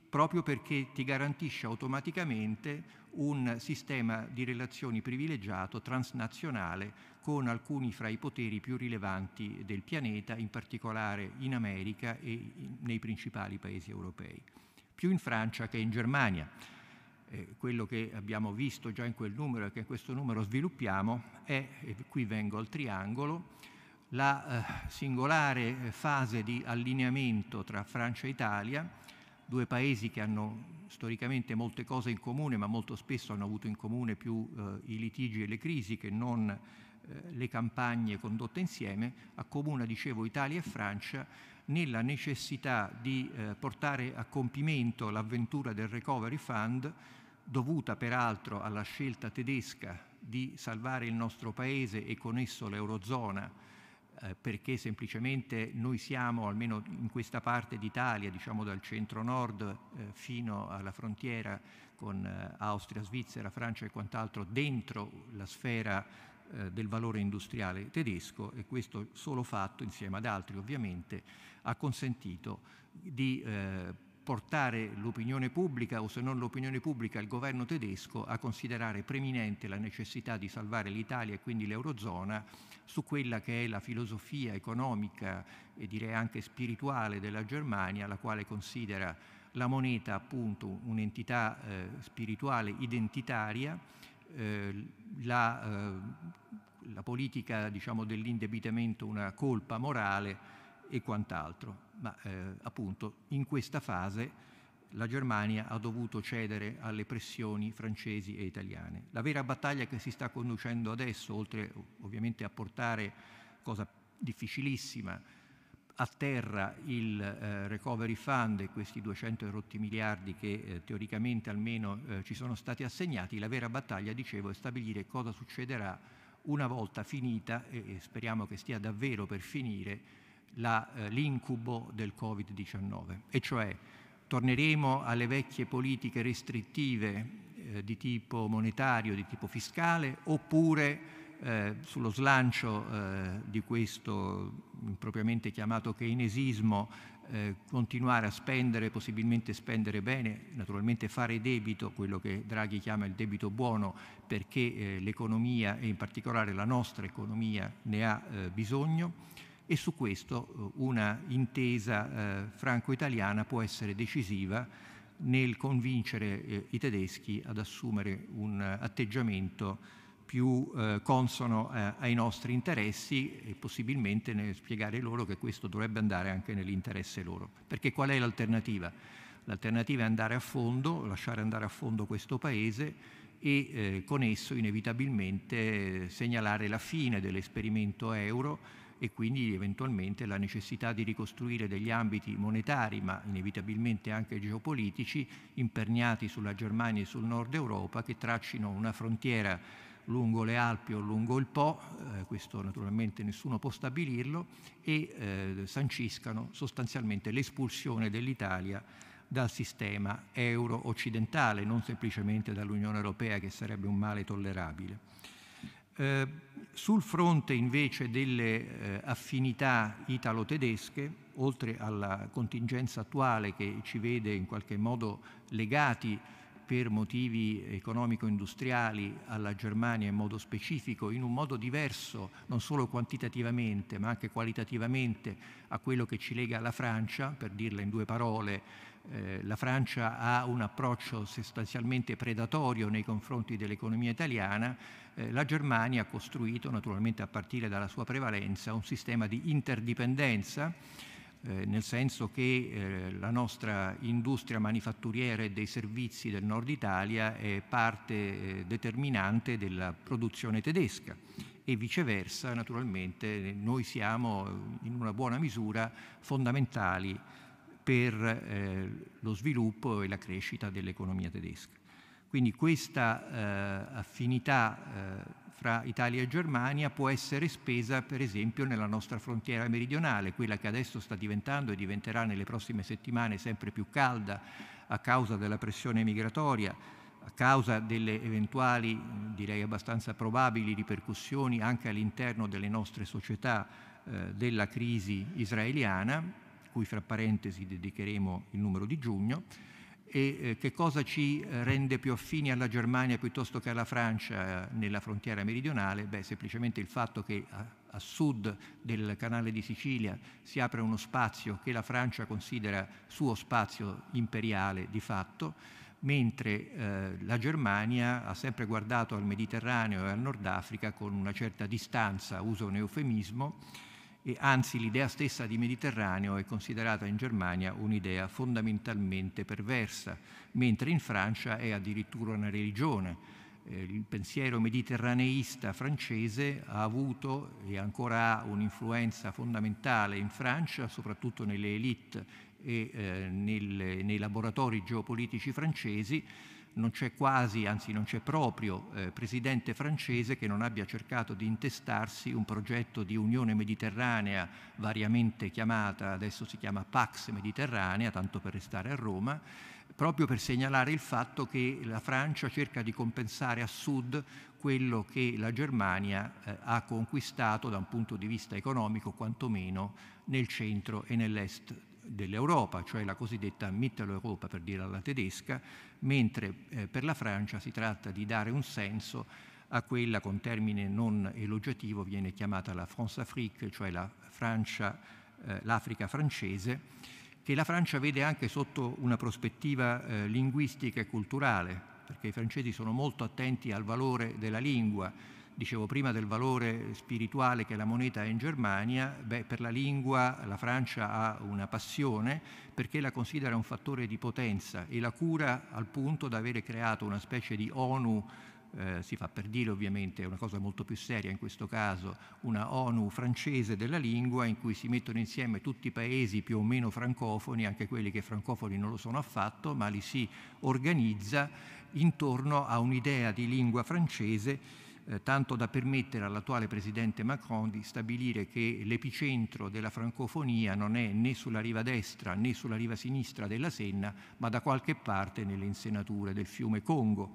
proprio perché ti garantisce automaticamente un sistema di relazioni privilegiato transnazionale con alcuni fra i poteri più rilevanti del pianeta, in particolare in America e nei principali paesi europei, più in Francia che in Germania. Eh, quello che abbiamo visto già in quel numero e che in questo numero sviluppiamo è, e qui vengo al triangolo, la eh, singolare eh, fase di allineamento tra Francia e Italia, due paesi che hanno storicamente molte cose in comune, ma molto spesso hanno avuto in comune più eh, i litigi e le crisi che non eh, le campagne condotte insieme, accomuna, dicevo, Italia e Francia nella necessità di eh, portare a compimento l'avventura del Recovery Fund, dovuta peraltro alla scelta tedesca di salvare il nostro Paese e con esso l'Eurozona, eh, perché semplicemente noi siamo, almeno in questa parte d'Italia, diciamo dal centro-nord eh, fino alla frontiera con eh, Austria, Svizzera, Francia e quant'altro, dentro la sfera eh, del valore industriale tedesco e questo solo fatto, insieme ad altri ovviamente, ha consentito di eh, portare l'opinione pubblica o se non l'opinione pubblica il governo tedesco a considerare preminente la necessità di salvare l'Italia e quindi l'Eurozona su quella che è la filosofia economica e direi anche spirituale della Germania, la quale considera la moneta appunto un'entità eh, spirituale identitaria eh, la, eh, la, politica diciamo, dell'indebitamento una colpa morale e quant'altro. Ma eh, appunto in questa fase la Germania ha dovuto cedere alle pressioni francesi e italiane. La vera battaglia che si sta conducendo adesso, oltre ovviamente a portare, cosa difficilissima, a terra il eh, recovery fund e questi 200 rotti miliardi che eh, teoricamente almeno eh, ci sono stati assegnati, la vera battaglia, dicevo, è stabilire cosa succederà una volta finita, e, e speriamo che stia davvero per finire, la, eh, l'incubo del Covid-19, e cioè torneremo alle vecchie politiche restrittive eh, di tipo monetario, di tipo fiscale, oppure eh, sullo slancio eh, di questo impropriamente chiamato keynesismo eh, continuare a spendere, possibilmente spendere bene, naturalmente fare debito, quello che Draghi chiama il debito buono, perché eh, l'economia e in particolare la nostra economia ne ha eh, bisogno e su questo una intesa franco-italiana può essere decisiva nel convincere i tedeschi ad assumere un atteggiamento più eh, consono eh, ai nostri interessi e possibilmente nel spiegare loro che questo dovrebbe andare anche nell'interesse loro. Perché qual è l'alternativa? L'alternativa è andare a fondo, lasciare andare a fondo questo Paese e eh, con esso inevitabilmente eh, segnalare la fine dell'esperimento euro e quindi eventualmente la necessità di ricostruire degli ambiti monetari, ma inevitabilmente anche geopolitici, imperniati sulla Germania e sul nord Europa, che traccino una frontiera lungo le Alpi o lungo il Po, eh, questo naturalmente nessuno può stabilirlo, e eh, sanciscano sostanzialmente l'espulsione dell'Italia dal sistema euro-occidentale, non semplicemente dall'Unione Europea, che sarebbe un male tollerabile. Eh, sul fronte invece delle eh, affinità italo-tedesche, oltre alla contingenza attuale che ci vede in qualche modo legati per motivi economico-industriali alla Germania in modo specifico, in un modo diverso, non solo quantitativamente ma anche qualitativamente a quello che ci lega alla Francia, per dirla in due parole, eh, la Francia ha un approccio sostanzialmente predatorio nei confronti dell'economia italiana, eh, la Germania ha costruito, naturalmente a partire dalla sua prevalenza, un sistema di interdipendenza eh, nel senso che eh, la nostra industria manifatturiera e dei servizi del nord Italia è parte eh, determinante della produzione tedesca e viceversa naturalmente noi siamo eh, in una buona misura fondamentali per eh, lo sviluppo e la crescita dell'economia tedesca. Quindi questa affinità fra Italia e Germania può essere spesa per esempio nella nostra frontiera meridionale, quella che adesso sta diventando e diventerà nelle prossime settimane sempre più calda a causa della pressione migratoria, a causa delle eventuali, direi abbastanza probabili, ripercussioni anche all'interno delle nostre società eh, della crisi israeliana, cui fra parentesi dedicheremo il numero di giugno e eh, che cosa ci eh, rende più affini alla Germania piuttosto che alla Francia eh, nella frontiera meridionale? Beh, semplicemente il fatto che a sud del canale di Sicilia si apre uno spazio che la Francia considera suo spazio imperiale di fatto, mentre eh, la Germania ha sempre guardato al Mediterraneo e al Nord Africa con una certa distanza, uso un eufemismo, e anzi l'idea stessa di Mediterraneo è considerata in Germania un'idea fondamentalmente perversa, mentre in Francia è addirittura una religione. Eh, il pensiero mediterraneista francese ha avuto e ancora ha un'influenza fondamentale in Francia, soprattutto nelle élite e eh, nel, nei laboratori geopolitici francesi, non c'è quasi, anzi non c'è proprio, eh, presidente francese che non abbia cercato di intestarsi un progetto di unione mediterranea, variamente chiamata, adesso si chiama Pax Mediterranea, tanto per restare a Roma, proprio per segnalare il fatto che la Francia cerca di compensare a sud quello che la Germania eh, ha conquistato da un punto di vista economico, quantomeno nel centro e nell'est dell'Europa, cioè la cosiddetta Mitteleuropa per dire alla tedesca, mentre eh, per la Francia si tratta di dare un senso a quella con termine non elogiativo viene chiamata la France Afrique, cioè la Francia, eh, l'Africa francese, che la Francia vede anche sotto una prospettiva eh, linguistica e culturale, perché i francesi sono molto attenti al valore della lingua, dicevo prima del valore spirituale che la moneta ha in Germania, beh, per la lingua la Francia ha una passione perché la considera un fattore di potenza e la cura al punto da avere creato una specie di ONU eh, si fa per dire ovviamente, è una cosa molto più seria in questo caso, una ONU francese della lingua in cui si mettono insieme tutti i paesi più o meno francofoni, anche quelli che francofoni non lo sono affatto, ma li si organizza intorno a un'idea di lingua francese eh, tanto da permettere all'attuale presidente Macron di stabilire che l'epicentro della francofonia non è né sulla riva destra né sulla riva sinistra della Senna, ma da qualche parte nelle insenature del fiume Congo.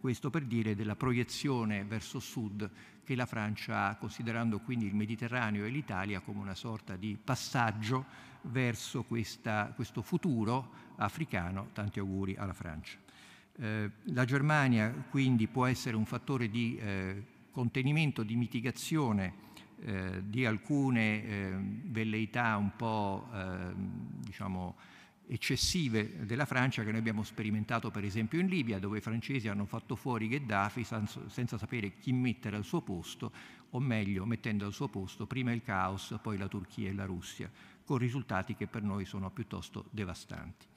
Questo per dire della proiezione verso sud che la Francia ha, considerando quindi il Mediterraneo e l'Italia come una sorta di passaggio verso questa, questo futuro africano. Tanti auguri alla Francia. Eh, la Germania quindi può essere un fattore di eh, contenimento, di mitigazione eh, di alcune eh, velleità un po' ehm, diciamo, eccessive della Francia che noi abbiamo sperimentato per esempio in Libia dove i francesi hanno fatto fuori Gheddafi senza sapere chi mettere al suo posto o meglio mettendo al suo posto prima il caos, poi la Turchia e la Russia con risultati che per noi sono piuttosto devastanti.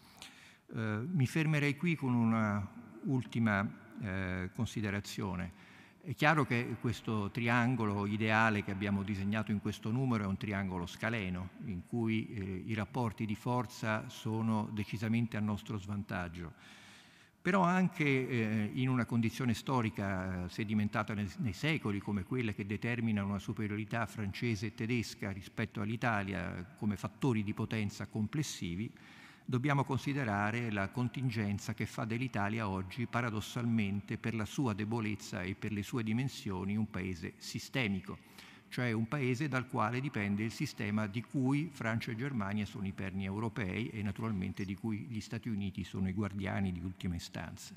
Eh, mi fermerei qui con un'ultima eh, considerazione. È chiaro che questo triangolo ideale che abbiamo disegnato in questo numero è un triangolo scaleno, in cui eh, i rapporti di forza sono decisamente a nostro svantaggio. Però anche eh, in una condizione storica eh, sedimentata nei, nei secoli, come quella che determina una superiorità francese e tedesca rispetto all'Italia come fattori di potenza complessivi, dobbiamo considerare la contingenza che fa dell'Italia oggi, paradossalmente, per la sua debolezza e per le sue dimensioni, un paese sistemico, cioè un paese dal quale dipende il sistema di cui Francia e Germania sono i perni europei e naturalmente di cui gli Stati Uniti sono i guardiani di ultima istanza.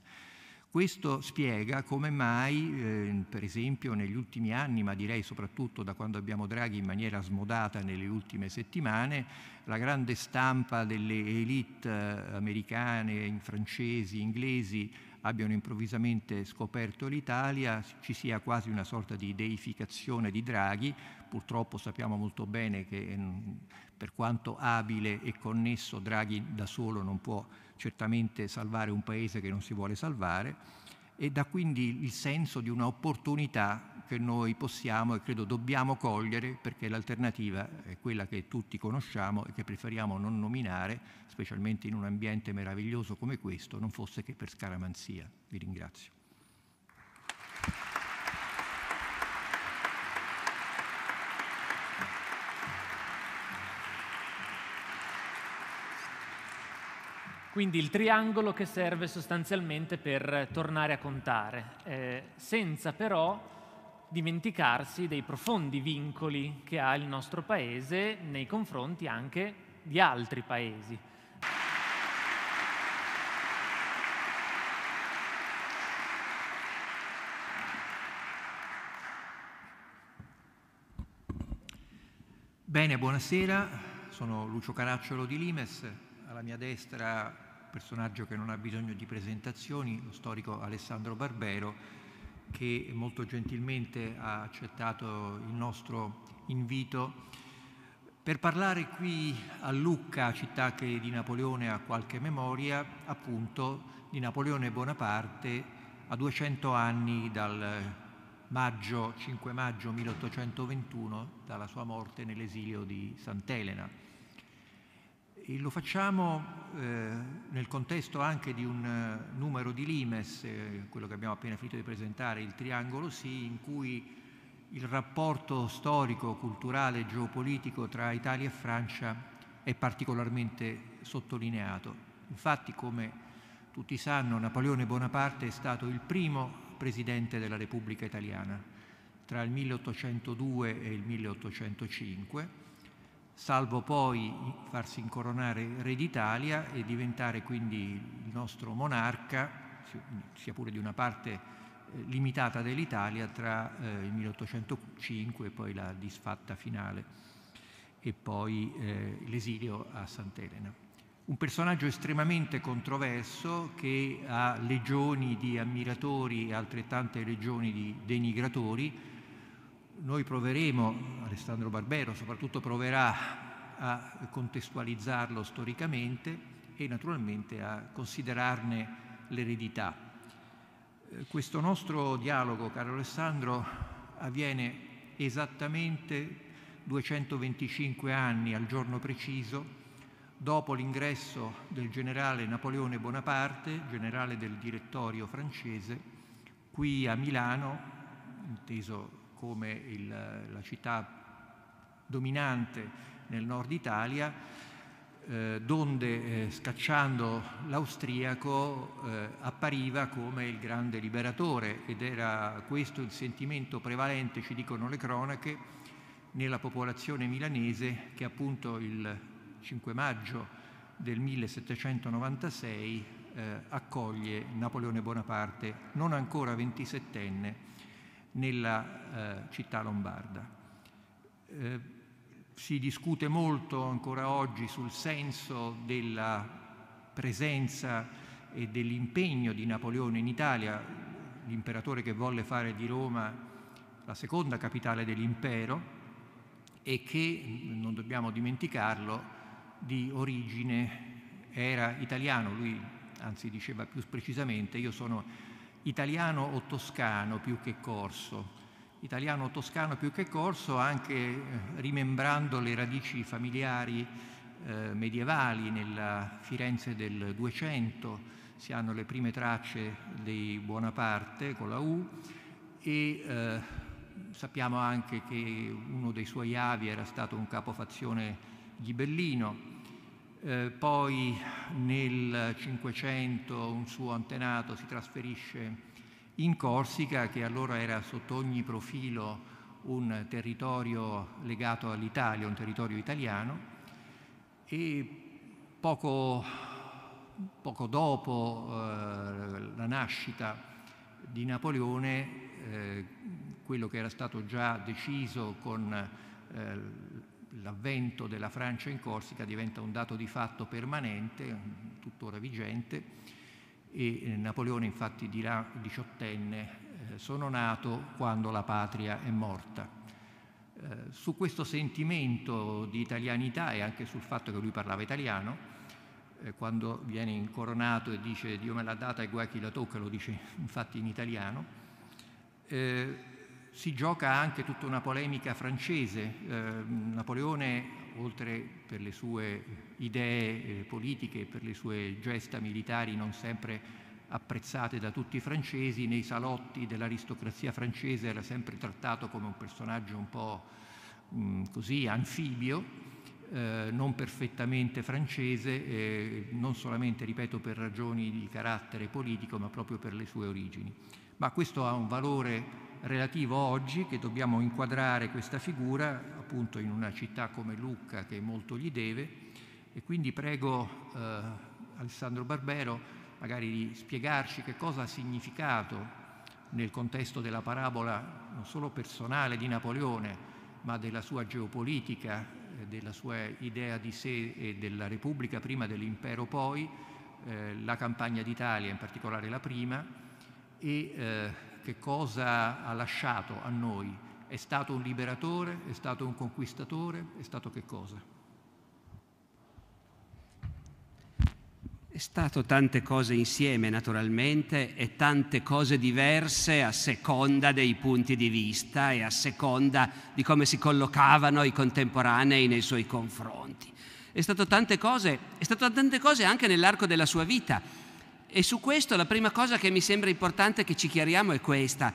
Questo spiega come mai, eh, per esempio, negli ultimi anni, ma direi soprattutto da quando abbiamo Draghi in maniera smodata nelle ultime settimane, la grande stampa delle elite eh, americane, francesi, inglesi abbiano improvvisamente scoperto l'Italia, ci sia quasi una sorta di deificazione di Draghi, purtroppo sappiamo molto bene che mm, per quanto abile e connesso Draghi da solo non può certamente salvare un paese che non si vuole salvare e da quindi il senso di un'opportunità che noi possiamo e credo dobbiamo cogliere perché l'alternativa è quella che tutti conosciamo e che preferiamo non nominare, specialmente in un ambiente meraviglioso come questo, non fosse che per scaramanzia. Vi ringrazio. Quindi il triangolo che serve sostanzialmente per tornare a contare, eh, senza però dimenticarsi dei profondi vincoli che ha il nostro Paese nei confronti anche di altri Paesi. Bene, buonasera, sono Lucio Caracciolo di Limes, alla mia destra personaggio che non ha bisogno di presentazioni, lo storico Alessandro Barbero, che molto gentilmente ha accettato il nostro invito per parlare qui a Lucca, città che di Napoleone ha qualche memoria, appunto di Napoleone Bonaparte a 200 anni dal maggio, 5 maggio 1821, dalla sua morte nell'esilio di Sant'Elena. E lo facciamo eh, nel contesto anche di un eh, numero di limes, eh, quello che abbiamo appena finito di presentare, il triangolo sì, in cui il rapporto storico, culturale e geopolitico tra Italia e Francia è particolarmente sottolineato. Infatti, come tutti sanno, Napoleone Bonaparte è stato il primo presidente della Repubblica Italiana tra il 1802 e il 1805 salvo poi farsi incoronare re d'Italia e diventare quindi il nostro monarca, sia pure di una parte eh, limitata dell'Italia tra eh, il 1805 e poi la disfatta finale e poi eh, l'esilio a Sant'Elena. Un personaggio estremamente controverso che ha legioni di ammiratori e altrettante legioni di denigratori, noi proveremo, Alessandro Barbero soprattutto proverà a contestualizzarlo storicamente e naturalmente a considerarne l'eredità. Eh, questo nostro dialogo, caro Alessandro, avviene esattamente 225 anni al giorno preciso dopo l'ingresso del generale Napoleone Bonaparte, generale del direttorio francese, qui a Milano, inteso come il, la città dominante nel nord Italia, eh, donde eh, scacciando l'austriaco eh, appariva come il grande liberatore ed era questo il sentimento prevalente, ci dicono le cronache, nella popolazione milanese che appunto il 5 maggio del 1796 eh, accoglie Napoleone Bonaparte, non ancora 27enne, nella eh, città lombarda. Eh, si discute molto ancora oggi sul senso della presenza e dell'impegno di Napoleone in Italia, l'imperatore che volle fare di Roma la seconda capitale dell'impero e che, mm, non dobbiamo dimenticarlo, di origine era italiano, lui anzi diceva più precisamente io sono italiano o toscano più che corso. Italiano o toscano più che corso anche eh, rimembrando le radici familiari eh, medievali nella Firenze del 200, si hanno le prime tracce dei Buonaparte con la U e eh, sappiamo anche che uno dei suoi avi era stato un capofazione ghibellino eh, poi nel 500 un suo antenato si trasferisce in Corsica, che allora era sotto ogni profilo un territorio legato all'Italia, un territorio italiano, e poco, poco dopo eh, la nascita di Napoleone, eh, quello che era stato già deciso con eh, l'avvento della Francia in Corsica diventa un dato di fatto permanente, tuttora vigente, e eh, Napoleone infatti dirà diciottenne eh, sono nato quando la patria è morta. Eh, su questo sentimento di italianità e anche sul fatto che lui parlava italiano, quando viene incoronato e dice Dio me l'ha data e guai chi la tocca, lo dice infatti in italiano, eh, si gioca anche tutta una polemica francese. Eh, Napoleone, oltre per le sue idee eh, politiche, per le sue gesta militari non sempre apprezzate da tutti i francesi, nei salotti dell'aristocrazia francese era sempre trattato come un personaggio un po' mh, mm, così anfibio, eh, non perfettamente francese, eh, non solamente, ripeto, per ragioni di carattere politico, ma proprio per le sue origini. Ma questo ha un valore relativo oggi che dobbiamo inquadrare questa figura appunto in una città come Lucca che molto gli deve e quindi prego eh, Alessandro Barbero magari di spiegarci che cosa ha significato nel contesto della parabola non solo personale di Napoleone ma della sua geopolitica, eh, della sua idea di sé e della Repubblica prima dell'impero poi, eh, la campagna d'Italia in particolare la prima e eh, che cosa ha lasciato a noi. È stato un liberatore, è stato un conquistatore, è stato che cosa? È stato tante cose insieme naturalmente e tante cose diverse a seconda dei punti di vista e a seconda di come si collocavano i contemporanei nei suoi confronti. È stato tante cose, è stato tante cose anche nell'arco della sua vita e su questo la prima cosa che mi sembra importante che ci chiariamo è questa.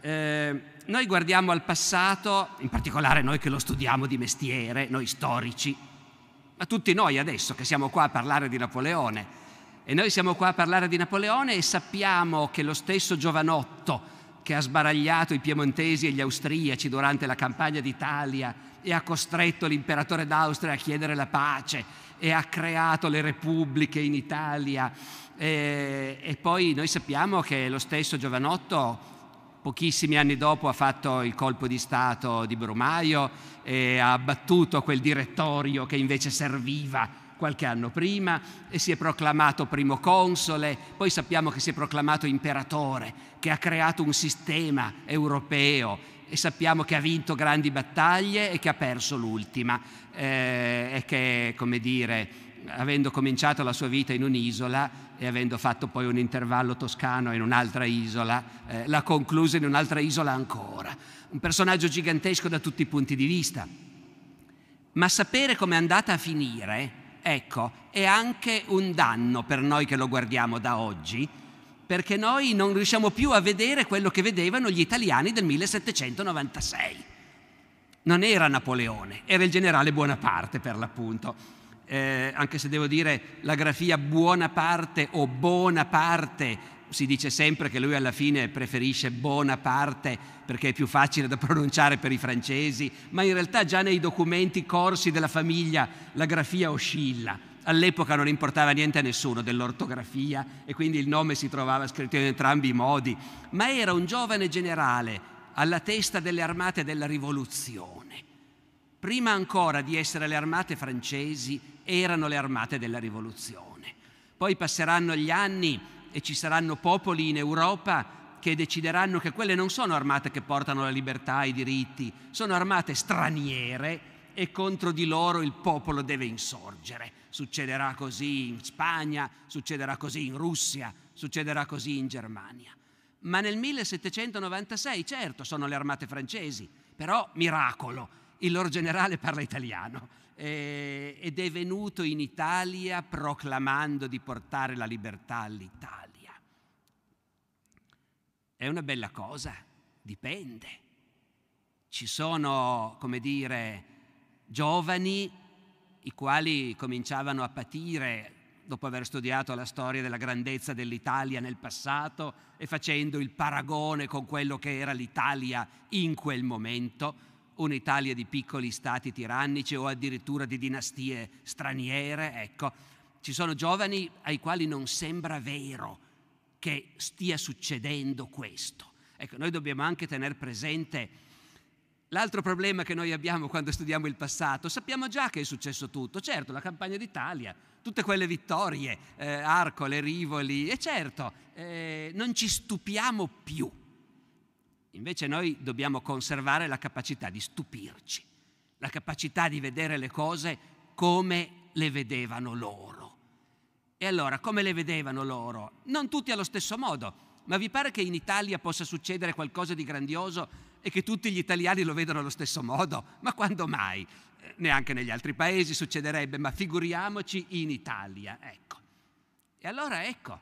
Eh, noi guardiamo al passato, in particolare noi che lo studiamo di mestiere, noi storici, ma tutti noi adesso che siamo qua a parlare di Napoleone. E noi siamo qua a parlare di Napoleone e sappiamo che lo stesso giovanotto che ha sbaragliato i piemontesi e gli austriaci durante la campagna d'Italia e ha costretto l'imperatore d'Austria a chiedere la pace e ha creato le repubbliche in Italia e, e poi noi sappiamo che lo stesso Giovanotto pochissimi anni dopo ha fatto il colpo di Stato di Brumaio e ha abbattuto quel direttorio che invece serviva qualche anno prima e si è proclamato primo console, poi sappiamo che si è proclamato imperatore, che ha creato un sistema europeo e sappiamo che ha vinto grandi battaglie e che ha perso l'ultima eh, e che, come dire, avendo cominciato la sua vita in un'isola e avendo fatto poi un intervallo toscano in un'altra isola, eh, l'ha conclusa in un'altra isola ancora. Un personaggio gigantesco da tutti i punti di vista. Ma sapere come è andata a finire, ecco, è anche un danno per noi che lo guardiamo da oggi, perché noi non riusciamo più a vedere quello che vedevano gli italiani del 1796. Non era Napoleone, era il generale Buonaparte per l'appunto eh, anche se devo dire la grafia buona parte o buona parte, si dice sempre che lui alla fine preferisce buona parte perché è più facile da pronunciare per i francesi, ma in realtà già nei documenti corsi della famiglia la grafia oscilla. All'epoca non importava niente a nessuno dell'ortografia e quindi il nome si trovava scritto in entrambi i modi, ma era un giovane generale alla testa delle armate della rivoluzione prima ancora di essere le armate francesi, erano le armate della rivoluzione. Poi passeranno gli anni e ci saranno popoli in Europa che decideranno che quelle non sono armate che portano la libertà e i diritti, sono armate straniere e contro di loro il popolo deve insorgere. Succederà così in Spagna, succederà così in Russia, succederà così in Germania. Ma nel 1796, certo, sono le armate francesi, però miracolo, il loro generale parla italiano eh, ed è venuto in Italia proclamando di portare la libertà all'Italia. È una bella cosa, dipende. Ci sono, come dire, giovani i quali cominciavano a patire dopo aver studiato la storia della grandezza dell'Italia nel passato e facendo il paragone con quello che era l'Italia in quel momento, un'Italia di piccoli stati tirannici o addirittura di dinastie straniere, ecco, ci sono giovani ai quali non sembra vero che stia succedendo questo. Ecco, noi dobbiamo anche tenere presente l'altro problema che noi abbiamo quando studiamo il passato. Sappiamo già che è successo tutto, certo, la campagna d'Italia, tutte quelle vittorie, eh, Arcole, Rivoli, e certo, eh, non ci stupiamo più Invece noi dobbiamo conservare la capacità di stupirci, la capacità di vedere le cose come le vedevano loro. E allora, come le vedevano loro? Non tutti allo stesso modo, ma vi pare che in Italia possa succedere qualcosa di grandioso e che tutti gli italiani lo vedano allo stesso modo? Ma quando mai? Neanche negli altri paesi succederebbe, ma figuriamoci in Italia, ecco. E allora ecco,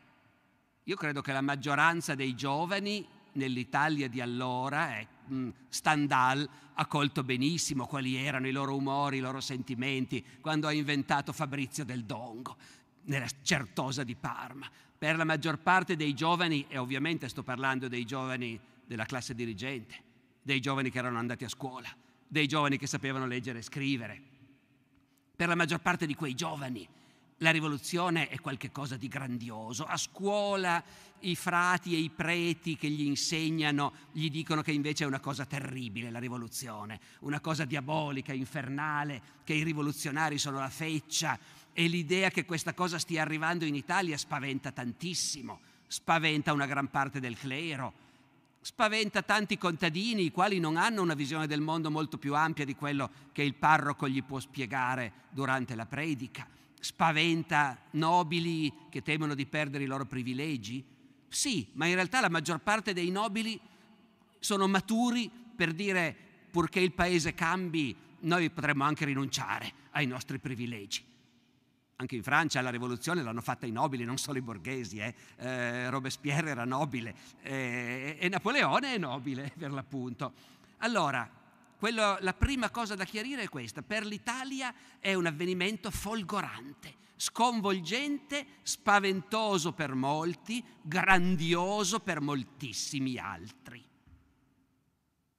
io credo che la maggioranza dei giovani nell'Italia di allora, eh, mm, Stendhal ha colto benissimo quali erano i loro umori, i loro sentimenti, quando ha inventato Fabrizio del Dongo, nella certosa di Parma. Per la maggior parte dei giovani, e ovviamente sto parlando dei giovani della classe dirigente, dei giovani che erano andati a scuola, dei giovani che sapevano leggere e scrivere, per la maggior parte di quei giovani la rivoluzione è qualcosa di grandioso. A scuola i frati e i preti che gli insegnano gli dicono che invece è una cosa terribile la rivoluzione, una cosa diabolica, infernale, che i rivoluzionari sono la feccia e l'idea che questa cosa stia arrivando in Italia spaventa tantissimo, spaventa una gran parte del clero, spaventa tanti contadini i quali non hanno una visione del mondo molto più ampia di quello che il parroco gli può spiegare durante la predica spaventa nobili che temono di perdere i loro privilegi? Sì, ma in realtà la maggior parte dei nobili sono maturi per dire purché il paese cambi, noi potremmo anche rinunciare ai nostri privilegi. Anche in Francia la rivoluzione l'hanno fatta i nobili, non solo i borghesi. Eh? Eh, Robespierre era nobile eh, e Napoleone è nobile, per l'appunto. Allora, quello, la prima cosa da chiarire è questa. Per l'Italia è un avvenimento folgorante, sconvolgente, spaventoso per molti, grandioso per moltissimi altri.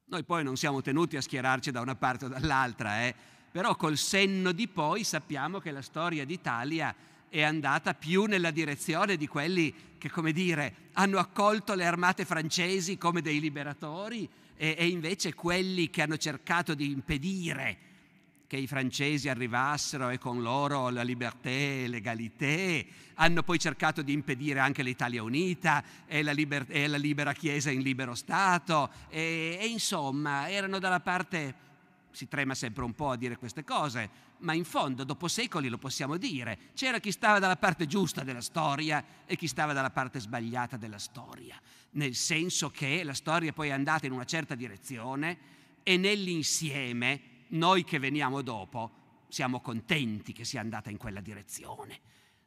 Noi poi non siamo tenuti a schierarci da una parte o dall'altra, eh? però col senno di poi sappiamo che la storia d'Italia è andata più nella direzione di quelli che, come dire, hanno accolto le armate francesi come dei liberatori e, e invece quelli che hanno cercato di impedire che i francesi arrivassero e con loro la libertà e l'egalità, hanno poi cercato di impedire anche l'Italia unita e la, liber- e la libera Chiesa in libero Stato e, e insomma erano dalla parte, si trema sempre un po' a dire queste cose, ma in fondo, dopo secoli lo possiamo dire, c'era chi stava dalla parte giusta della storia e chi stava dalla parte sbagliata della storia, nel senso che la storia poi è andata in una certa direzione e nell'insieme noi che veniamo dopo siamo contenti che sia andata in quella direzione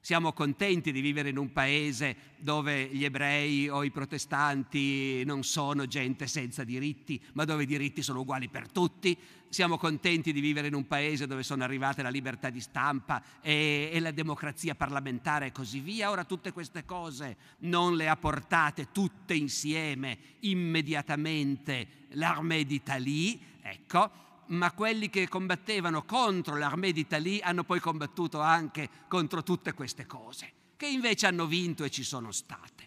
siamo contenti di vivere in un paese dove gli ebrei o i protestanti non sono gente senza diritti, ma dove i diritti sono uguali per tutti. Siamo contenti di vivere in un paese dove sono arrivate la libertà di stampa e, e la democrazia parlamentare e così via. Ora tutte queste cose non le ha portate tutte insieme immediatamente l'armée d'Italie, ecco, ma quelli che combattevano contro l'armée d'Italie hanno poi combattuto anche contro tutte queste cose, che invece hanno vinto e ci sono state.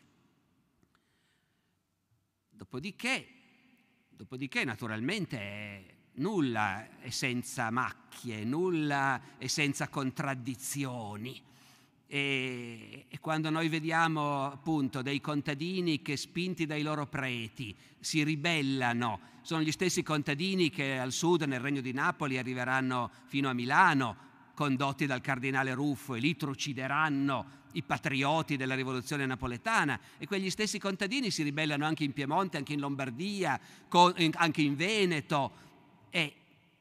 Dopodiché, dopodiché naturalmente nulla è senza macchie, nulla è senza contraddizioni. E, e quando noi vediamo appunto dei contadini che spinti dai loro preti si ribellano, sono gli stessi contadini che al sud nel Regno di Napoli arriveranno fino a Milano, condotti dal cardinale Ruffo e lì trucideranno i patrioti della rivoluzione napoletana e quegli stessi contadini si ribellano anche in Piemonte, anche in Lombardia, con, anche in Veneto e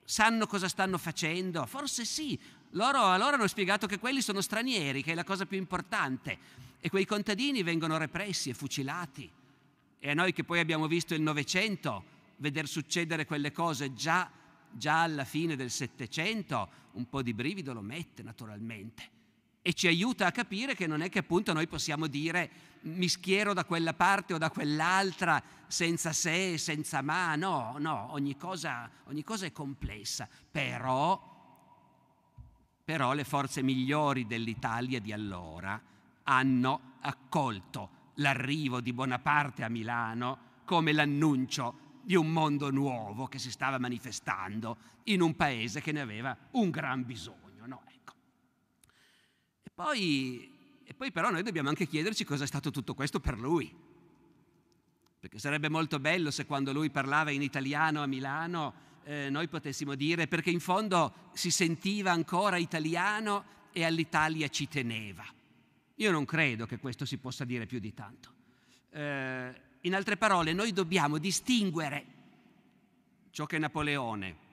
sanno cosa stanno facendo? Forse sì, loro allora hanno spiegato che quelli sono stranieri, che è la cosa più importante, e quei contadini vengono repressi e fucilati. E a noi che poi abbiamo visto il Novecento veder succedere quelle cose già, già alla fine del Settecento, un po' di brivido lo mette naturalmente. E ci aiuta a capire che non è che appunto noi possiamo dire mi schiero da quella parte o da quell'altra senza se, senza ma, no, no, ogni cosa, ogni cosa è complessa. Però però le forze migliori dell'Italia di allora hanno accolto l'arrivo di Bonaparte a Milano come l'annuncio di un mondo nuovo che si stava manifestando in un paese che ne aveva un gran bisogno. No? Ecco. E, poi, e poi però noi dobbiamo anche chiederci cosa è stato tutto questo per lui, perché sarebbe molto bello se quando lui parlava in italiano a Milano eh, noi potessimo dire, perché in fondo si sentiva ancora italiano e all'Italia ci teneva. Io non credo che questo si possa dire più di tanto. Eh, in altre parole, noi dobbiamo distinguere ciò che Napoleone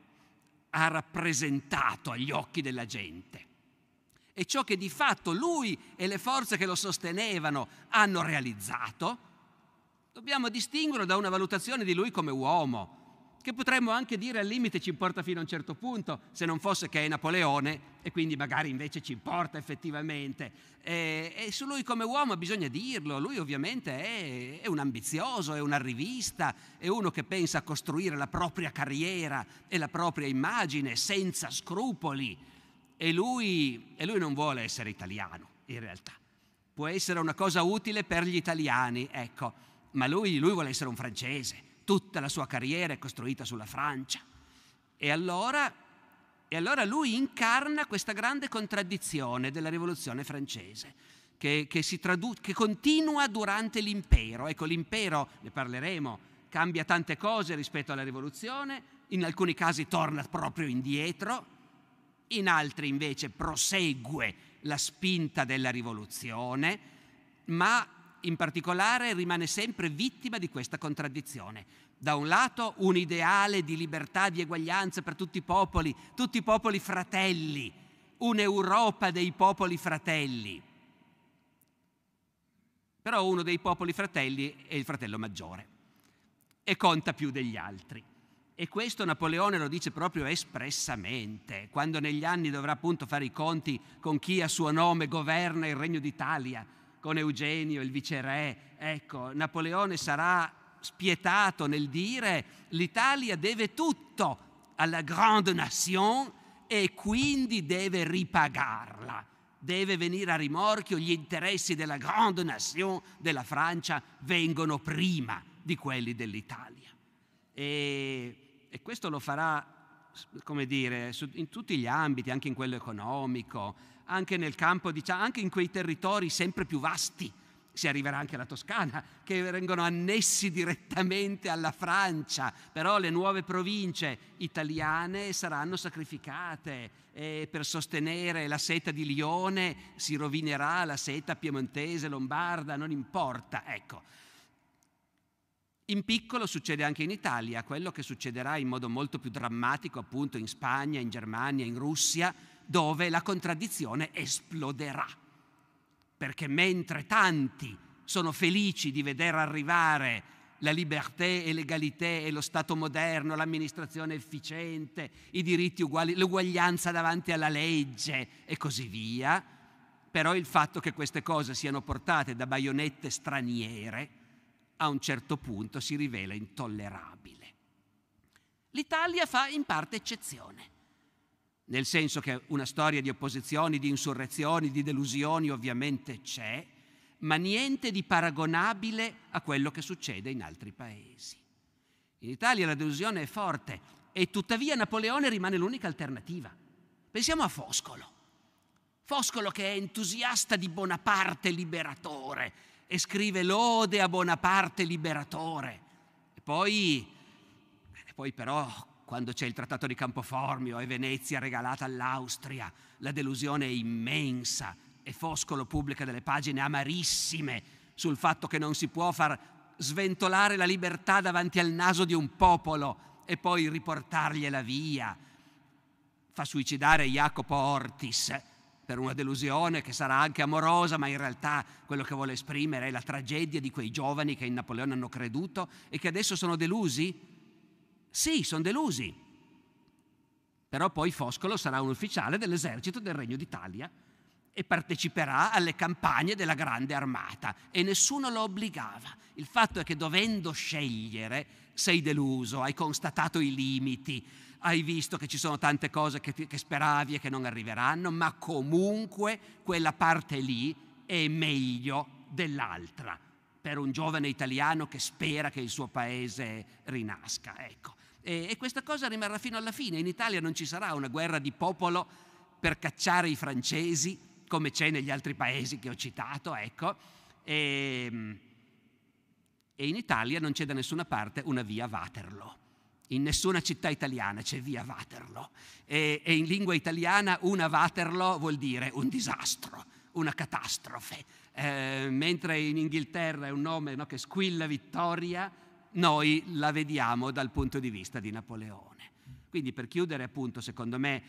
ha rappresentato agli occhi della gente e ciò che di fatto lui e le forze che lo sostenevano hanno realizzato, dobbiamo distinguerlo da una valutazione di lui come uomo, che potremmo anche dire al limite ci importa fino a un certo punto, se non fosse che è Napoleone e quindi magari invece ci importa effettivamente. E, e su lui come uomo bisogna dirlo, lui ovviamente è, è, un ambizioso, è un arrivista, è uno che pensa a costruire la propria carriera e la propria immagine senza scrupoli e lui, e lui non vuole essere italiano in realtà. Può essere una cosa utile per gli italiani, ecco, ma lui, lui vuole essere un francese tutta la sua carriera è costruita sulla Francia. E allora, e allora lui incarna questa grande contraddizione della rivoluzione francese. Che, che, tradu- che continua durante l'impero. Ecco, l'impero, ne parleremo, cambia tante cose rispetto alla rivoluzione, in alcuni casi torna proprio indietro, in altri invece prosegue la spinta della rivoluzione, ma in particolare rimane sempre vittima di questa contraddizione. Da un lato un ideale di libertà, di eguaglianza per tutti i popoli, tutti i popoli fratelli, un'Europa dei popoli fratelli. Però uno dei popoli fratelli è il fratello maggiore e conta più degli altri. E questo Napoleone lo dice proprio espressamente, quando negli anni dovrà appunto fare i conti con chi a suo nome governa il Regno d'Italia con Eugenio, il viceré. Ecco, Napoleone sarà spietato nel dire l'Italia deve tutto alla grande nation e quindi deve ripagarla. Deve venire a rimorchio, gli interessi della grande nation della Francia vengono prima di quelli dell'Italia. E, e questo lo farà, come dire, in tutti gli ambiti, anche in quello economico, anche nel campo, diciamo, anche in quei territori sempre più vasti, si arriverà anche alla Toscana, che vengono annessi direttamente alla Francia, però le nuove province italiane saranno sacrificate eh, per sostenere la seta di Lione, si rovinerà la seta piemontese, lombarda, non importa, ecco. In piccolo succede anche in Italia quello che succederà in modo molto più drammatico appunto in Spagna, in Germania, in Russia, dove la contraddizione esploderà. Perché mentre tanti sono felici di vedere arrivare la libertà e l'egalità e lo Stato moderno, l'amministrazione efficiente, i diritti uguali, l'uguaglianza davanti alla legge e così via, però il fatto che queste cose siano portate da baionette straniere a un certo punto si rivela intollerabile. L'Italia fa in parte eccezione nel senso che una storia di opposizioni, di insurrezioni, di delusioni ovviamente c'è, ma niente di paragonabile a quello che succede in altri paesi. In Italia la delusione è forte e tuttavia Napoleone rimane l'unica alternativa. Pensiamo a Foscolo. Foscolo che è entusiasta di Bonaparte liberatore e scrive lode a Bonaparte liberatore. E poi, poi però quando c'è il trattato di Campoformio e Venezia regalata all'Austria, la delusione è immensa e Foscolo pubblica delle pagine amarissime sul fatto che non si può far sventolare la libertà davanti al naso di un popolo e poi riportargliela via. Fa suicidare Jacopo Ortis per una delusione che sarà anche amorosa, ma in realtà quello che vuole esprimere è la tragedia di quei giovani che in Napoleone hanno creduto e che adesso sono delusi sì, sono delusi. Però poi Foscolo sarà un ufficiale dell'esercito del Regno d'Italia e parteciperà alle campagne della Grande Armata e nessuno lo obbligava. Il fatto è che dovendo scegliere sei deluso, hai constatato i limiti, hai visto che ci sono tante cose che, ti, che speravi e che non arriveranno, ma comunque quella parte lì è meglio dell'altra per un giovane italiano che spera che il suo paese rinasca. Ecco. E, e questa cosa rimarrà fino alla fine. In Italia non ci sarà una guerra di popolo per cacciare i francesi, come c'è negli altri paesi che ho citato, ecco. E, ehm, e in Italia non c'è da nessuna parte una via Waterloo. In nessuna città italiana c'è via Waterloo. E, e, in lingua italiana una Waterloo vuol dire un disastro, una catastrofe. Eh, mentre in Inghilterra è un nome no, che squilla vittoria, noi la vediamo dal punto di vista di Napoleone. Quindi per chiudere, appunto, secondo me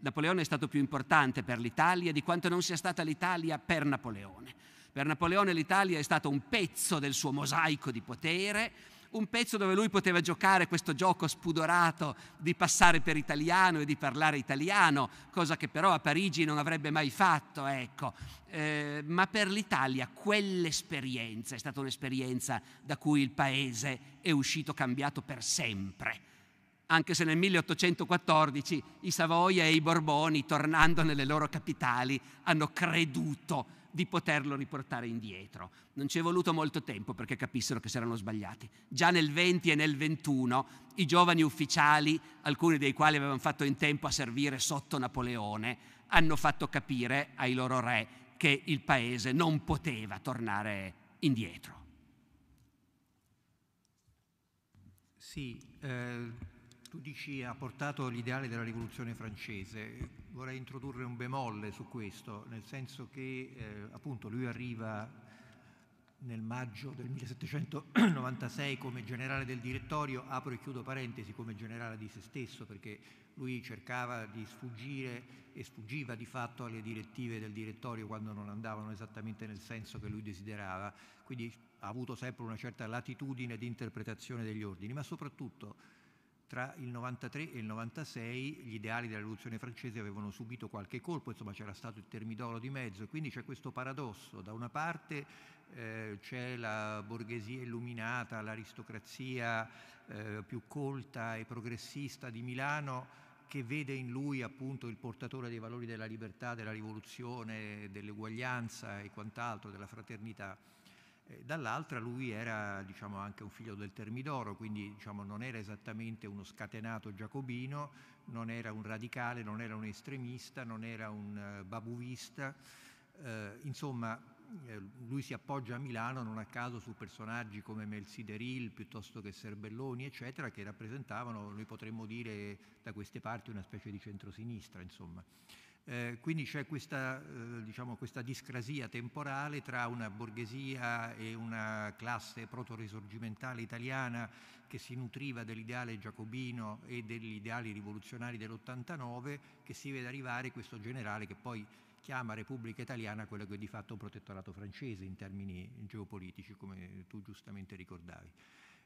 Napoleone è stato più importante per l'Italia di quanto non sia stata l'Italia per Napoleone. Per Napoleone l'Italia è stato un pezzo del suo mosaico di potere un pezzo dove lui poteva giocare questo gioco spudorato di passare per italiano e di parlare italiano, cosa che però a Parigi non avrebbe mai fatto, ecco. Eh, ma per l'Italia quell'esperienza è stata un'esperienza da cui il paese è uscito cambiato per sempre anche se nel 1814 i Savoia e i Borboni, tornando nelle loro capitali, hanno creduto di poterlo riportare indietro. Non ci è voluto molto tempo perché capissero che si erano sbagliati. Già nel 20 e nel 21 i giovani ufficiali, alcuni dei quali avevano fatto in tempo a servire sotto Napoleone, hanno fatto capire ai loro re che il paese non poteva tornare indietro. Sì, eh tu dici ha portato l'ideale della rivoluzione francese, vorrei introdurre un bemolle su questo, nel senso che eh, appunto lui arriva nel maggio del 1796 come generale del direttorio, apro e chiudo parentesi, come generale di se stesso, perché lui cercava di sfuggire e sfuggiva di fatto alle direttive del direttorio quando non andavano esattamente nel senso che lui desiderava, quindi ha avuto sempre una certa latitudine di interpretazione degli ordini, ma soprattutto tra il 93 e il 96 gli ideali della rivoluzione francese avevano subito qualche colpo, insomma c'era stato il termidoro di mezzo e quindi c'è questo paradosso, da una parte eh, c'è la borghesia illuminata, l'aristocrazia eh, più colta e progressista di Milano che vede in lui appunto il portatore dei valori della libertà, della rivoluzione, dell'uguaglianza e quant'altro, della fraternità dall'altra lui era diciamo, anche un figlio del Termidoro, quindi diciamo, non era esattamente uno scatenato giacobino, non era un radicale, non era un estremista, non era un eh, babuvista, eh, insomma eh, lui si appoggia a Milano non a caso su personaggi come Melsideril piuttosto che Serbelloni eccetera che rappresentavano, noi potremmo dire da queste parti, una specie di centrosinistra insomma. Eh, quindi c'è questa, eh, diciamo, questa, discrasia temporale tra una borghesia e una classe proto-risorgimentale italiana che si nutriva dell'ideale giacobino e degli ideali rivoluzionari dell'89, che si vede arrivare questo generale che poi chiama Repubblica Italiana quello che è di fatto un protettorato francese in termini geopolitici, come tu giustamente ricordavi.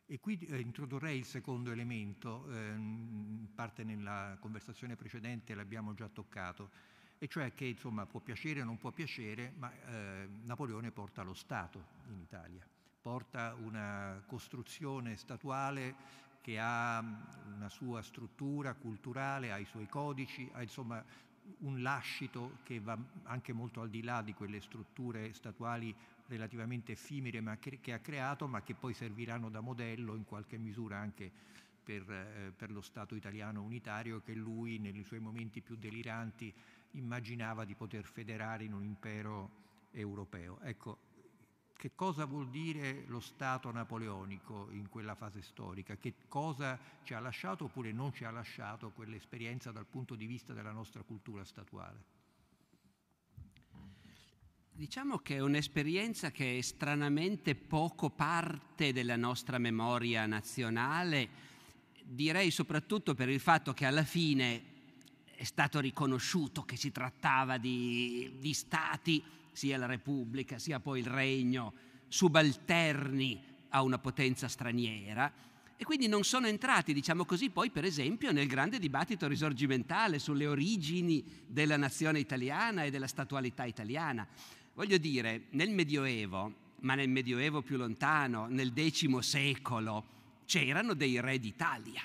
E qui eh, introdurrei il secondo elemento, eh, parte nella conversazione precedente l'abbiamo già toccato, e cioè che insomma, può piacere o non può piacere, ma eh, Napoleone porta lo Stato in Italia, porta una costruzione statuale che ha mm, una sua struttura culturale, ha i suoi codici, ha insomma un lascito che va anche molto al di là di quelle strutture statuali relativamente effimere ma che, che ha creato, ma che poi serviranno da modello in qualche misura anche per, eh, per lo Stato italiano unitario che lui nei suoi momenti più deliranti immaginava di poter federare in un impero europeo. Ecco, che cosa vuol dire lo Stato napoleonico in quella fase storica? Che cosa ci ha lasciato oppure non ci ha lasciato quell'esperienza dal punto di vista della nostra cultura statuale? Diciamo che è un'esperienza che è stranamente poco parte della nostra memoria nazionale, direi soprattutto per il fatto che alla fine è stato riconosciuto che si trattava di, di stati, sia la Repubblica sia poi il Regno, subalterni a una potenza straniera e quindi non sono entrati, diciamo così, poi per esempio nel grande dibattito risorgimentale sulle origini della nazione italiana e della statualità italiana. Voglio dire, nel Medioevo, ma nel Medioevo più lontano, nel X secolo, c'erano dei re d'Italia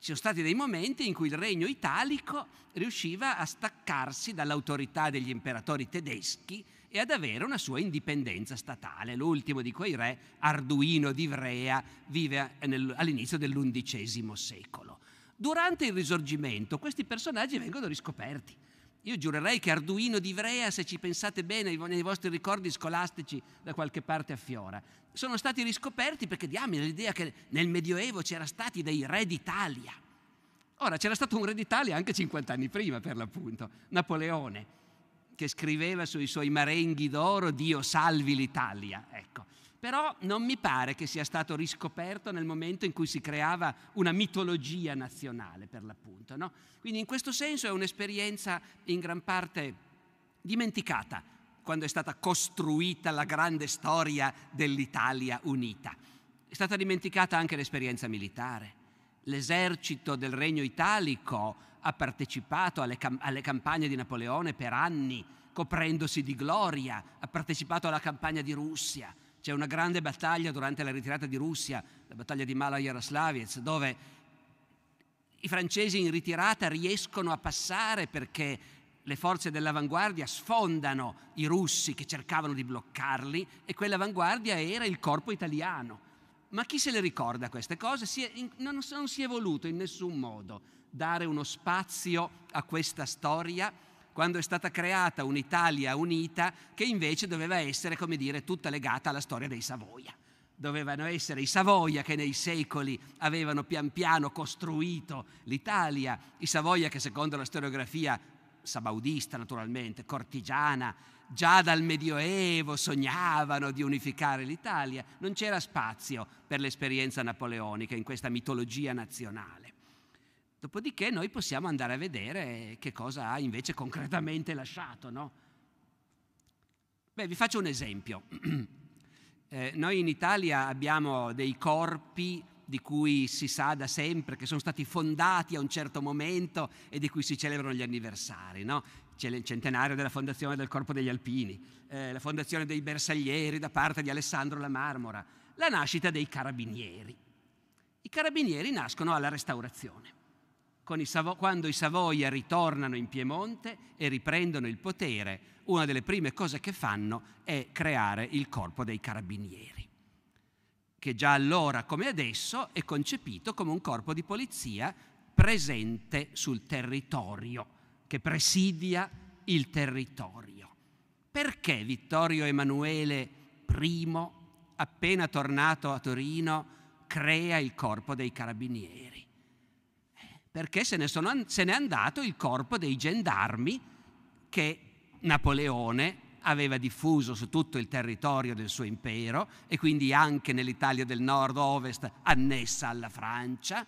ci sono stati dei momenti in cui il regno italico riusciva a staccarsi dall'autorità degli imperatori tedeschi e ad avere una sua indipendenza statale. L'ultimo di quei re, Arduino di Ivrea, vive all'inizio dell'undicesimo secolo. Durante il risorgimento questi personaggi vengono riscoperti. Io giurerei che Arduino di Ivrea, se ci pensate bene nei vostri ricordi scolastici, da qualche parte affiora sono stati riscoperti perché diamine l'idea che nel Medioevo c'era stati dei re d'Italia. Ora c'era stato un re d'Italia anche 50 anni prima per l'appunto, Napoleone, che scriveva sui suoi marenghi d'oro Dio salvi l'Italia. Ecco. Però non mi pare che sia stato riscoperto nel momento in cui si creava una mitologia nazionale per l'appunto. No? Quindi in questo senso è un'esperienza in gran parte dimenticata quando è stata costruita la grande storia dell'Italia unita. È stata dimenticata anche l'esperienza militare. L'esercito del Regno Italico ha partecipato alle, cam- alle campagne di Napoleone per anni, coprendosi di gloria, ha partecipato alla campagna di Russia, c'è una grande battaglia durante la ritirata di Russia, la battaglia di Mala Yaroslaviec, dove i francesi in ritirata riescono a passare perché le forze dell'avanguardia sfondano i russi che cercavano di bloccarli e quell'avanguardia era il corpo italiano. Ma chi se le ricorda queste cose? Si è, non, non si è voluto in nessun modo dare uno spazio a questa storia quando è stata creata un'Italia unita che invece doveva essere, come dire, tutta legata alla storia dei Savoia dovevano essere i Savoia che nei secoli avevano pian piano costruito l'Italia, i Savoia che secondo la storiografia sabaudista naturalmente, cortigiana, già dal Medioevo sognavano di unificare l'Italia, non c'era spazio per l'esperienza napoleonica in questa mitologia nazionale. Dopodiché noi possiamo andare a vedere che cosa ha invece concretamente lasciato. No? Beh, vi faccio un esempio. Eh, noi in Italia abbiamo dei corpi di cui si sa da sempre che sono stati fondati a un certo momento e di cui si celebrano gli anniversari. No? C'è il centenario della fondazione del Corpo degli Alpini, eh, la fondazione dei Bersaglieri da parte di Alessandro La Marmora, la nascita dei Carabinieri. I Carabinieri nascono alla Restaurazione, i Savo- quando i Savoia ritornano in Piemonte e riprendono il potere. Una delle prime cose che fanno è creare il Corpo dei Carabinieri che già allora come adesso è concepito come un corpo di polizia presente sul territorio, che presidia il territorio. Perché Vittorio Emanuele I, appena tornato a Torino, crea il corpo dei carabinieri? Eh, perché se ne, sono, se ne è andato il corpo dei gendarmi che Napoleone aveva diffuso su tutto il territorio del suo impero e quindi anche nell'Italia del nord-ovest annessa alla Francia,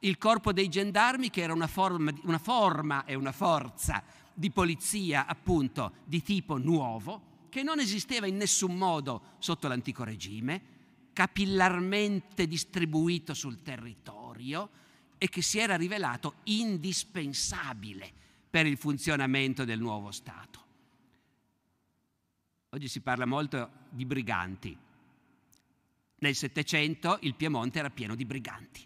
il corpo dei gendarmi che era una forma, una forma e una forza di polizia appunto di tipo nuovo, che non esisteva in nessun modo sotto l'antico regime, capillarmente distribuito sul territorio e che si era rivelato indispensabile per il funzionamento del nuovo Stato. Oggi si parla molto di briganti. Nel Settecento il Piemonte era pieno di briganti.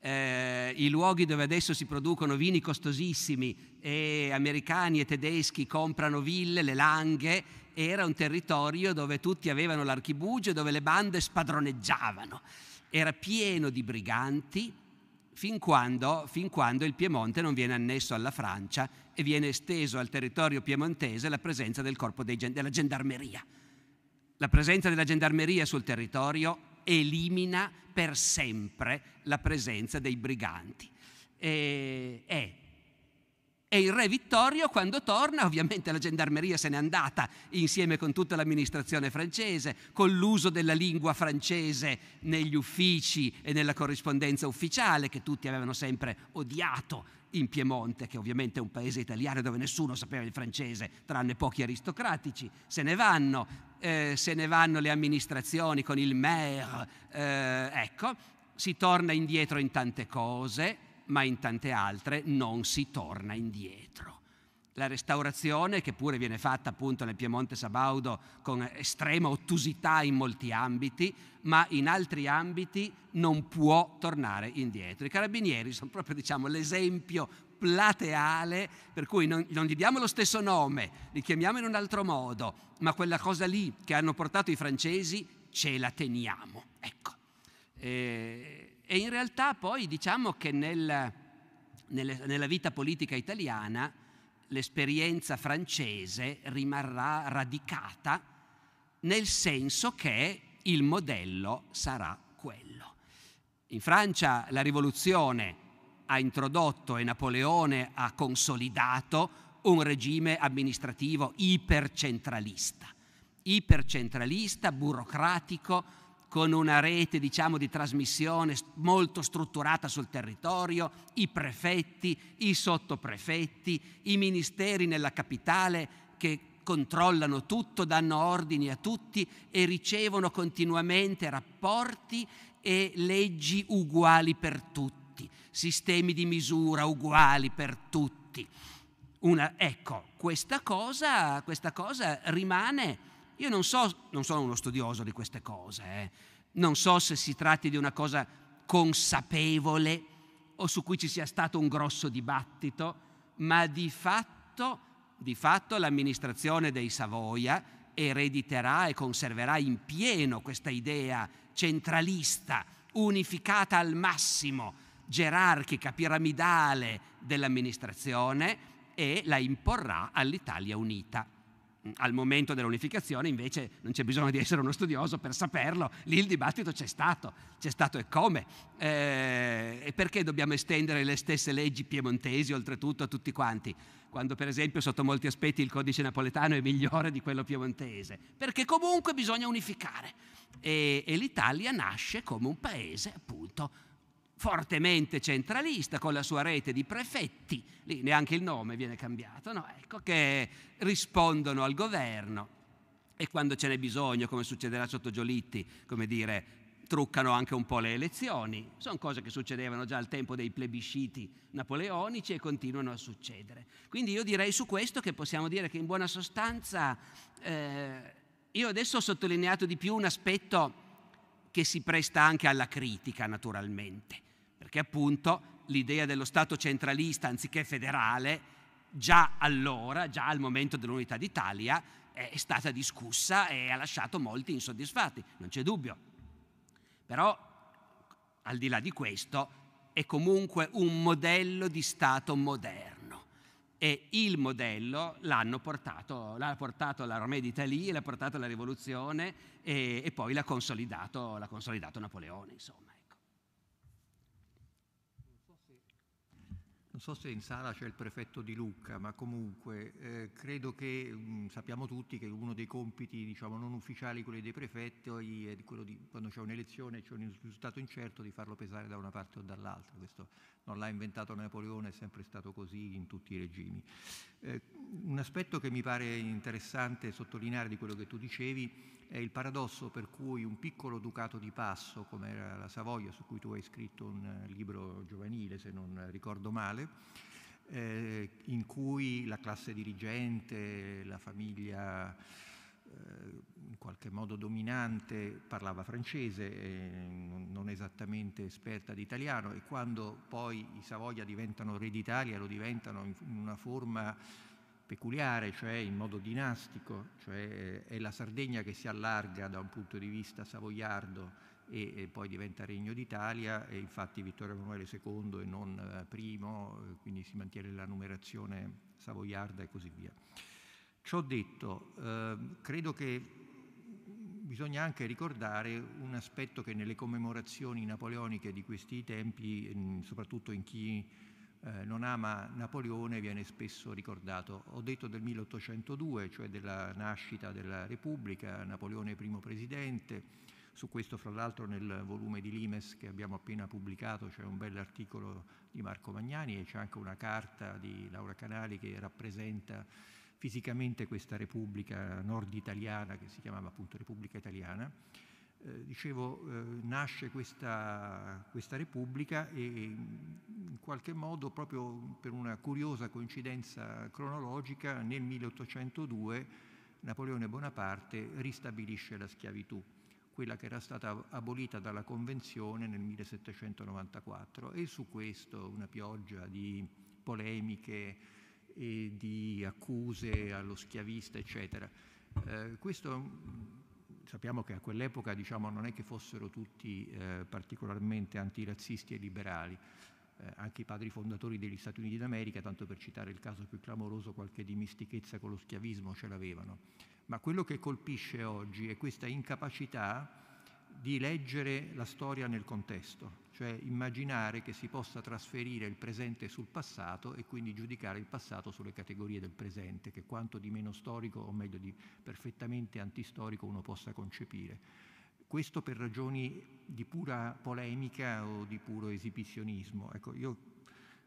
Eh, I luoghi dove adesso si producono vini costosissimi e americani e tedeschi comprano ville, le langhe, era un territorio dove tutti avevano l'archibugio, dove le bande spadroneggiavano. Era pieno di briganti fin quando, fin quando il Piemonte non viene annesso alla Francia e viene esteso al territorio piemontese la presenza del corpo dei, della gendarmeria. La presenza della gendarmeria sul territorio elimina per sempre la presenza dei briganti. E, è e il re Vittorio, quando torna, ovviamente la gendarmeria se n'è andata insieme con tutta l'amministrazione francese, con l'uso della lingua francese negli uffici e nella corrispondenza ufficiale che tutti avevano sempre odiato in Piemonte, che ovviamente è un paese italiano dove nessuno sapeva il francese, tranne pochi aristocratici, se ne vanno, eh, se ne vanno le amministrazioni con il maire, eh, ecco, si torna indietro in tante cose, ma in tante altre non si torna indietro la restaurazione che pure viene fatta appunto nel Piemonte Sabaudo con estrema ottusità in molti ambiti, ma in altri ambiti non può tornare indietro. I carabinieri sono proprio diciamo, l'esempio plateale per cui non, non, gli diamo lo stesso nome, li chiamiamo in un altro modo, ma quella cosa lì che hanno portato i francesi ce la teniamo. Ecco. E, e in realtà poi diciamo che nel, nelle, nella vita politica italiana l'esperienza francese rimarrà radicata nel senso che il modello sarà quello. In Francia la rivoluzione ha introdotto e Napoleone ha consolidato un regime amministrativo ipercentralista, ipercentralista, burocratico, con una rete diciamo, di trasmissione molto strutturata sul territorio, i prefetti, i sottoprefetti, i ministeri nella capitale che controllano tutto, danno ordini a tutti e ricevono continuamente rapporti e leggi uguali per tutti, sistemi di misura uguali per tutti. Una, ecco, questa cosa, questa cosa rimane io non so, non sono uno studioso di queste cose, eh. non so se si tratti di una cosa consapevole o su cui ci sia stato un grosso dibattito, ma di fatto, di fatto l'amministrazione dei Savoia erediterà e conserverà in pieno questa idea centralista, unificata al massimo, gerarchica, piramidale dell'amministrazione e la imporrà all'Italia unita. Mm, al momento dell'unificazione invece non c'è bisogno di essere uno studioso per saperlo, lì il dibattito c'è stato, c'è stato e come. Eh, e perché dobbiamo estendere le stesse leggi piemontesi oltretutto a tutti quanti, quando per esempio sotto molti aspetti il codice napoletano è migliore di quello piemontese? Perché comunque bisogna unificare e, e l'Italia nasce come un paese appunto fortemente centralista con la sua rete di prefetti, lì neanche il nome viene cambiato, no? ecco, che rispondono al governo e quando ce n'è bisogno, come succederà sotto Giolitti, come dire, truccano anche un po' le elezioni. Sono cose che succedevano già al tempo dei plebisciti napoleonici e continuano a succedere. Quindi io direi su questo che possiamo dire che in buona sostanza eh, io adesso ho sottolineato di più un aspetto che si presta anche alla critica naturalmente, perché appunto l'idea dello Stato centralista anziché federale già allora, già al momento dell'unità d'Italia, è stata discussa e ha lasciato molti insoddisfatti, non c'è dubbio. Però, al di là di questo, è comunque un modello di Stato moderno e il modello l'hanno portato, l'ha portato l'armée d'Italie, l'ha portato la rivoluzione e, e poi l'ha consolidato, l'ha consolidato Napoleone, insomma. non so se in sala c'è il prefetto di Lucca, ma comunque eh, credo che mh, mm, sappiamo tutti che uno dei compiti diciamo, non ufficiali, quelli dei prefetti, è quello di quando c'è un'elezione e c'è un risultato incerto di farlo pesare da una parte o dall'altra. Questo non l'ha inventato Napoleone, è sempre stato così in tutti i regimi. Eh, un aspetto che mi pare interessante sottolineare di quello che tu dicevi è il paradosso per cui un piccolo ducato di passo, come era la Savoia, su cui tu hai scritto un eh, libro giovanile, se non ricordo male, eh, in cui la classe dirigente, la famiglia eh, in qualche modo dominante, parlava francese, eh, non esattamente esperta di italiano e quando poi i Savoia diventano re d'Italia lo diventano in una forma peculiare, cioè in modo dinastico, cioè eh, è la Sardegna che si allarga da un punto di vista savoiardo e, poi diventa Regno d'Italia e infatti Vittorio Emanuele II e non primo, quindi si mantiene la numerazione savoiarda e così via. Ciò detto, eh, credo che bisogna anche ricordare un aspetto che nelle commemorazioni napoleoniche di questi tempi, soprattutto in chi eh, non ama Napoleone, viene spesso ricordato. Ho detto del 1802, cioè della nascita della Repubblica, Napoleone primo presidente, su questo fra l'altro nel volume di Limes che abbiamo appena pubblicato c'è un bell'articolo di Marco Magnani e c'è anche una carta di Laura Canali che rappresenta fisicamente questa Repubblica nord italiana, che si chiamava appunto Repubblica Italiana, eh, dicevo, eh, nasce questa, questa, Repubblica e in qualche modo, proprio per una curiosa coincidenza cronologica, nel 1802 Napoleone Bonaparte ristabilisce la schiavitù, quella che era stata abolita dalla Convenzione nel 1794 e su questo una pioggia di polemiche, e di accuse allo schiavista, eccetera. Eh, questo mm, sappiamo che a quell'epoca diciamo, non è che fossero tutti eh, particolarmente antirazzisti e liberali, eh, anche i padri fondatori degli Stati Uniti d'America, tanto per citare il caso più clamoroso, qualche dimistichezza con lo schiavismo ce l'avevano. Ma quello che colpisce oggi è questa incapacità di leggere la storia nel contesto, cioè immaginare che si possa trasferire il presente sul passato e quindi giudicare il passato sulle categorie del presente, che quanto di meno storico o meglio di perfettamente antistorico uno possa concepire. Questo per ragioni di pura polemica o di puro esibizionismo. Ecco, io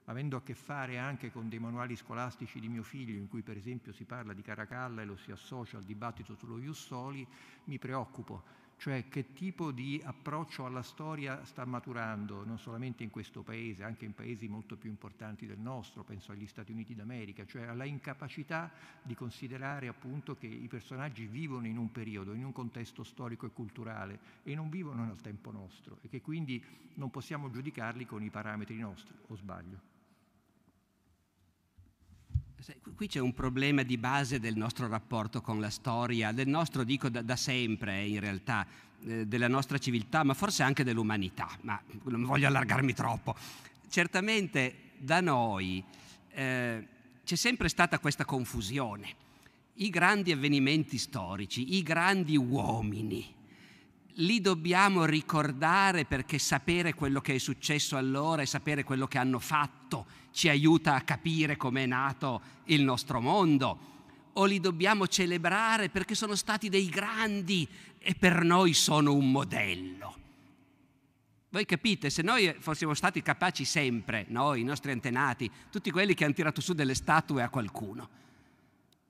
avendo a che fare anche con dei manuali scolastici di mio figlio, in cui per esempio si parla di Caracalla e lo si associa al dibattito sullo Jussoli, mi preoccupo cioè che tipo di approccio alla storia sta maturando, non solamente in questo paese, anche in paesi molto più importanti del nostro, penso agli Stati Uniti d'America, cioè alla incapacità di considerare appunto che i personaggi vivono in un periodo, in un contesto storico e culturale e non vivono nel tempo nostro e che quindi non possiamo giudicarli con i parametri nostri, o sbaglio? Qui c'è un problema di base del nostro rapporto con la storia, del nostro, dico da, da sempre eh, in realtà, eh, della nostra civiltà, ma forse anche dell'umanità, ma non voglio allargarmi troppo. Certamente da noi eh, c'è sempre stata questa confusione. I grandi avvenimenti storici, i grandi uomini, li dobbiamo ricordare perché sapere quello che è successo allora e sapere quello che hanno fatto ci aiuta a capire com'è nato il nostro mondo. O li dobbiamo celebrare perché sono stati dei grandi e per noi sono un modello. Voi capite, se noi fossimo stati capaci sempre, noi, i nostri antenati, tutti quelli che hanno tirato su delle statue a qualcuno,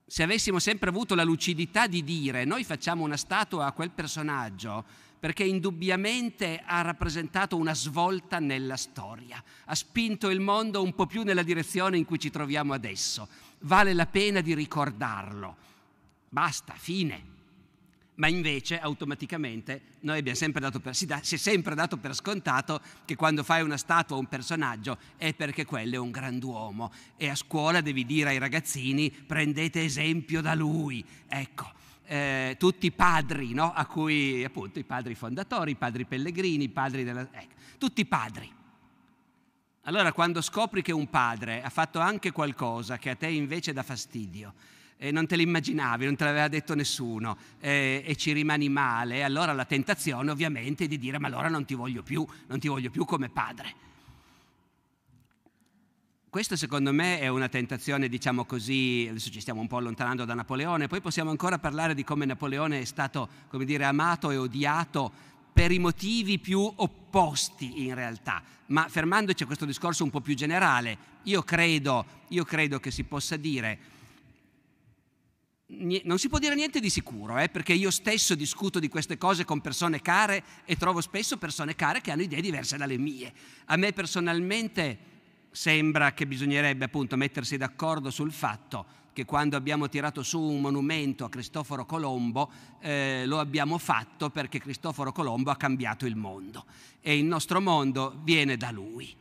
se avessimo sempre avuto la lucidità di dire noi facciamo una statua a quel personaggio perché indubbiamente ha rappresentato una svolta nella storia, ha spinto il mondo un po' più nella direzione in cui ci troviamo adesso, vale la pena di ricordarlo. Basta, fine ma invece automaticamente noi abbiamo sempre dato per, si, da, si, è sempre dato per scontato che quando fai una statua o un personaggio è perché quello è un grand'uomo e a scuola devi dire ai ragazzini prendete esempio da lui. Ecco, eh, tutti i padri, no? a cui appunto i padri fondatori, i padri pellegrini, i padri della... Ecco, tutti i padri. Allora quando scopri che un padre ha fatto anche qualcosa che a te invece dà fastidio, eh, non te l'immaginavi, non te l'aveva detto nessuno eh, e ci rimani male, allora la tentazione ovviamente è di dire ma allora non ti voglio più, non ti voglio più come padre. Questa secondo me è una tentazione, diciamo così, adesso ci stiamo un po' allontanando da Napoleone, poi possiamo ancora parlare di come Napoleone è stato, come dire, amato e odiato per i motivi più opposti in realtà, ma fermandoci a questo discorso un po' più generale, io credo, io credo che si possa dire non si può dire niente di sicuro, eh, perché io stesso discuto di queste cose con persone care e trovo spesso persone care che hanno idee diverse dalle mie. A me personalmente sembra che bisognerebbe appunto mettersi d'accordo sul fatto che quando abbiamo tirato su un monumento a Cristoforo Colombo eh, lo abbiamo fatto perché Cristoforo Colombo ha cambiato il mondo e il nostro mondo viene da lui.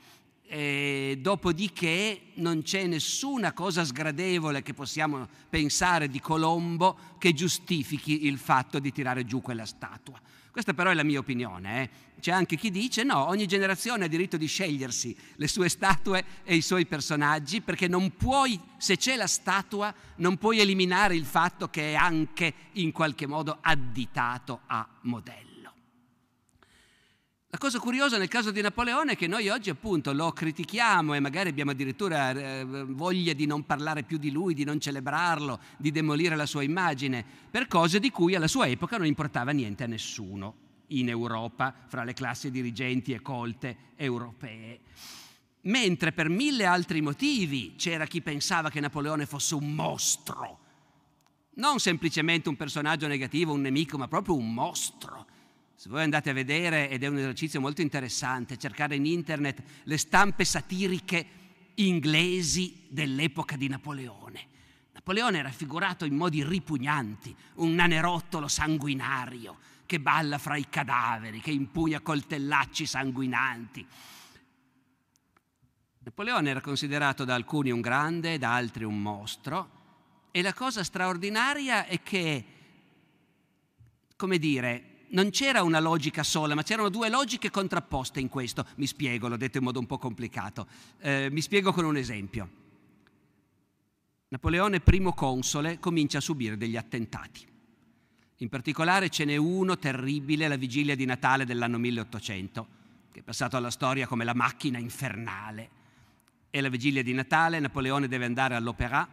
E dopodiché non c'è nessuna cosa sgradevole che possiamo pensare di Colombo che giustifichi il fatto di tirare giù quella statua. Questa però è la mia opinione. Eh. C'è anche chi dice no, ogni generazione ha diritto di scegliersi le sue statue e i suoi personaggi perché non puoi, se c'è la statua, non puoi eliminare il fatto che è anche in qualche modo additato a modello. La cosa curiosa nel caso di Napoleone è che noi oggi appunto lo critichiamo e magari abbiamo addirittura eh, voglia di non parlare più di lui, di non celebrarlo, di demolire la sua immagine, per cose di cui alla sua epoca non importava niente a nessuno in Europa, fra le classi dirigenti e colte europee. Mentre per mille altri motivi c'era chi pensava che Napoleone fosse un mostro, non semplicemente un personaggio negativo, un nemico, ma proprio un mostro se voi andate a vedere, ed è un esercizio molto interessante, cercare in internet le stampe satiriche inglesi dell'epoca di Napoleone. Napoleone è raffigurato in modi ripugnanti, un nanerottolo sanguinario che balla fra i cadaveri, che impugna coltellacci sanguinanti. Napoleone era considerato da alcuni un grande, da altri un mostro, e la cosa straordinaria è che, come dire, non c'era una logica sola, ma c'erano due logiche contrapposte in questo. Mi spiego, l'ho detto in modo un po' complicato. Eh, mi spiego con un esempio. Napoleone, primo console, comincia a subire degli attentati. In particolare ce n'è uno terribile la vigilia di Natale dell'anno 1800, che è passato alla storia come la macchina infernale. E la vigilia di Natale Napoleone deve andare all'Opéra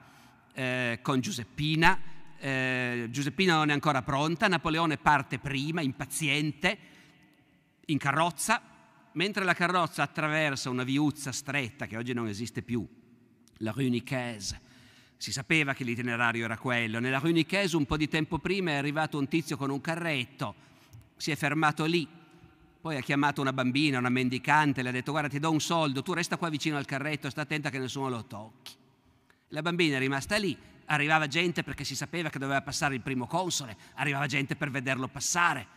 eh, con Giuseppina eh, Giuseppina non è ancora pronta, Napoleone parte prima, impaziente, in carrozza, mentre la carrozza attraversa una viuzza stretta che oggi non esiste più, la Rue Nicaise. Si sapeva che l'itinerario era quello. Nella Rue Nicaise un po' di tempo prima è arrivato un tizio con un carretto, si è fermato lì, poi ha chiamato una bambina, una mendicante, le ha detto guarda ti do un soldo, tu resta qua vicino al carretto, sta attenta che nessuno lo tocchi. La bambina è rimasta lì, arrivava gente perché si sapeva che doveva passare il primo console, arrivava gente per vederlo passare.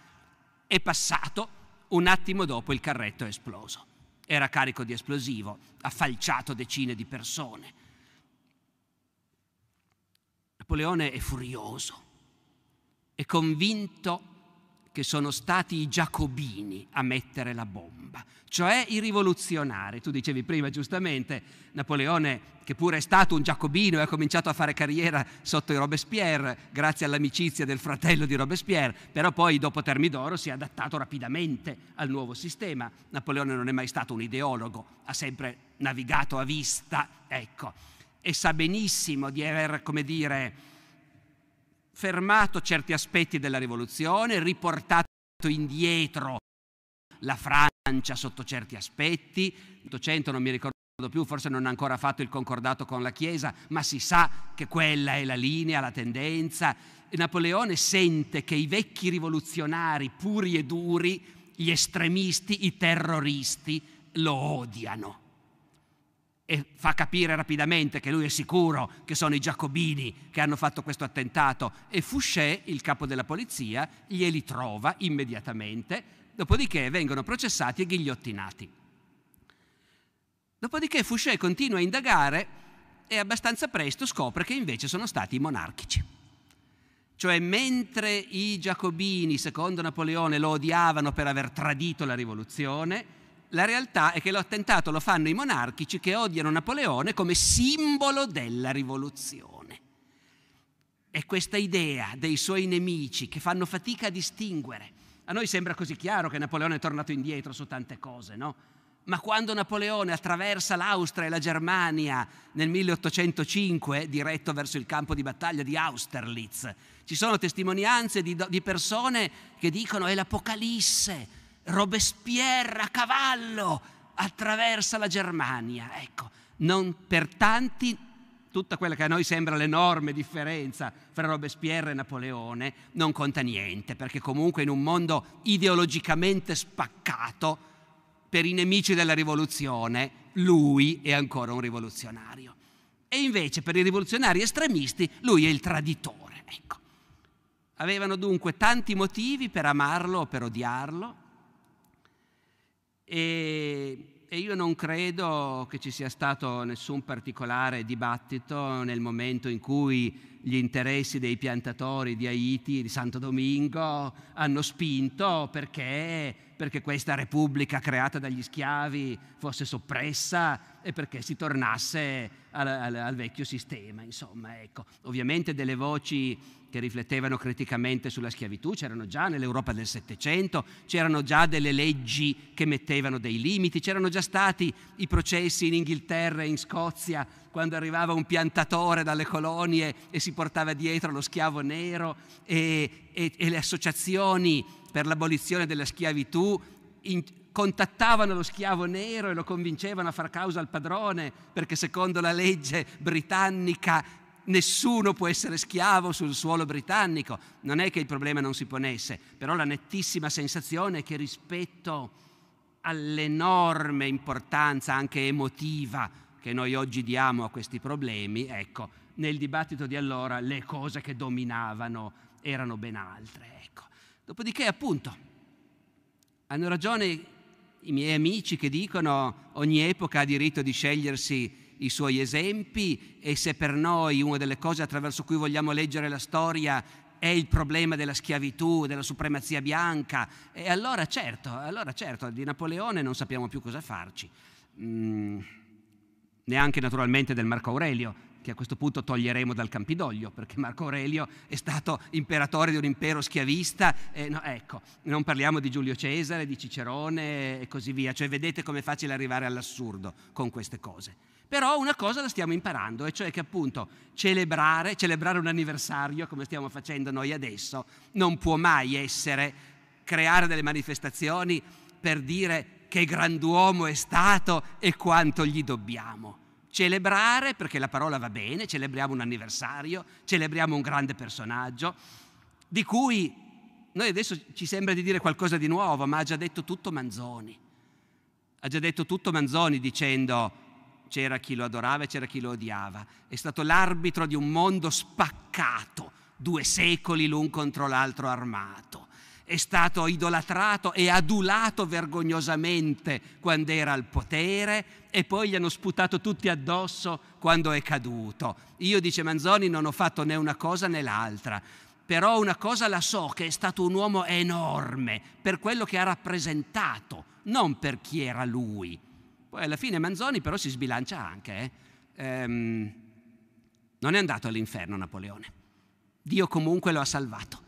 È passato, un attimo dopo il carretto è esploso. Era carico di esplosivo, ha falciato decine di persone. Napoleone è furioso, è convinto che sono stati i giacobini a mettere la bomba, cioè i rivoluzionari. Tu dicevi prima giustamente Napoleone, che pure è stato un giacobino e ha cominciato a fare carriera sotto i Robespierre, grazie all'amicizia del fratello di Robespierre, però poi dopo Termidoro si è adattato rapidamente al nuovo sistema. Napoleone non è mai stato un ideologo, ha sempre navigato a vista, ecco, e sa benissimo di aver, come dire, fermato certi aspetti della rivoluzione, riportato indietro la Francia sotto certi aspetti. L'Ottocento non mi ricordo più, forse non ha ancora fatto il concordato con la Chiesa, ma si sa che quella è la linea, la tendenza. E Napoleone sente che i vecchi rivoluzionari puri e duri, gli estremisti, i terroristi, lo odiano e fa capire rapidamente che lui è sicuro che sono i giacobini che hanno fatto questo attentato e Fouché, il capo della polizia, glieli trova immediatamente, dopodiché vengono processati e ghigliottinati. Dopodiché Fouché continua a indagare e abbastanza presto scopre che invece sono stati i monarchici. Cioè mentre i giacobini, secondo Napoleone, lo odiavano per aver tradito la rivoluzione, la realtà è che l'attentato lo fanno i monarchici che odiano Napoleone come simbolo della rivoluzione. È questa idea dei suoi nemici che fanno fatica a distinguere. A noi sembra così chiaro che Napoleone è tornato indietro su tante cose, no? Ma quando Napoleone attraversa l'Austria e la Germania nel 1805, diretto verso il campo di battaglia di Austerlitz, ci sono testimonianze di, di persone che dicono è l'Apocalisse, Robespierre a cavallo attraversa la Germania. Ecco, non per tanti tutta quella che a noi sembra l'enorme differenza fra Robespierre e Napoleone non conta niente, perché comunque in un mondo ideologicamente spaccato, per i nemici della rivoluzione, lui è ancora un rivoluzionario. E invece per i rivoluzionari estremisti lui è il traditore. Ecco. Avevano dunque tanti motivi per amarlo o per odiarlo, e, e io non credo che ci sia stato nessun particolare dibattito nel momento in cui gli interessi dei piantatori di Haiti, di Santo Domingo, hanno spinto perché, perché questa repubblica creata dagli schiavi fosse soppressa e perché si tornasse al, al, al vecchio sistema. Insomma, ecco. ovviamente delle voci che riflettevano criticamente sulla schiavitù, c'erano già nell'Europa del Settecento, c'erano già delle leggi che mettevano dei limiti, c'erano già stati i processi in Inghilterra e in Scozia quando arrivava un piantatore dalle colonie e si portava dietro lo schiavo nero e, e, e le associazioni per l'abolizione della schiavitù in, contattavano lo schiavo nero e lo convincevano a far causa al padrone perché secondo la legge britannica nessuno può essere schiavo sul suolo britannico. Non è che il problema non si ponesse, però la nettissima sensazione è che rispetto all'enorme importanza anche emotiva che noi oggi diamo a questi problemi, ecco, nel dibattito di allora le cose che dominavano erano ben altre. Ecco. Dopodiché, appunto, hanno ragione i miei amici che dicono ogni epoca ha diritto di scegliersi i suoi esempi e se per noi una delle cose attraverso cui vogliamo leggere la storia è il problema della schiavitù, della supremazia bianca, e allora certo, allora certo, di Napoleone non sappiamo più cosa farci. Mm, neanche naturalmente del Marco Aurelio, che a questo punto toglieremo dal Campidoglio, perché Marco Aurelio è stato imperatore di un impero schiavista. Eh, no, ecco, non parliamo di Giulio Cesare, di Cicerone e così via. Cioè, vedete come è facile arrivare all'assurdo con queste cose. Però una cosa la stiamo imparando, e cioè che appunto celebrare, celebrare un anniversario come stiamo facendo noi adesso, non può mai essere creare delle manifestazioni per dire che grand'uomo è stato e quanto gli dobbiamo. Celebrare, perché la parola va bene, celebriamo un anniversario, celebriamo un grande personaggio, di cui noi adesso ci sembra di dire qualcosa di nuovo, ma ha già detto tutto Manzoni. Ha già detto tutto Manzoni dicendo c'era chi lo adorava e c'era chi lo odiava. È stato l'arbitro di un mondo spaccato, due secoli l'un contro l'altro armato. È stato idolatrato e adulato vergognosamente quando era al potere e poi gli hanno sputato tutti addosso quando è caduto. Io, dice Manzoni, non ho fatto né una cosa né l'altra però una cosa la so che è stato un uomo enorme per quello che ha rappresentato, non per chi era lui. Poi alla fine Manzoni però si sbilancia anche. Eh? Ehm, non è andato all'inferno Napoleone. Dio comunque lo ha salvato.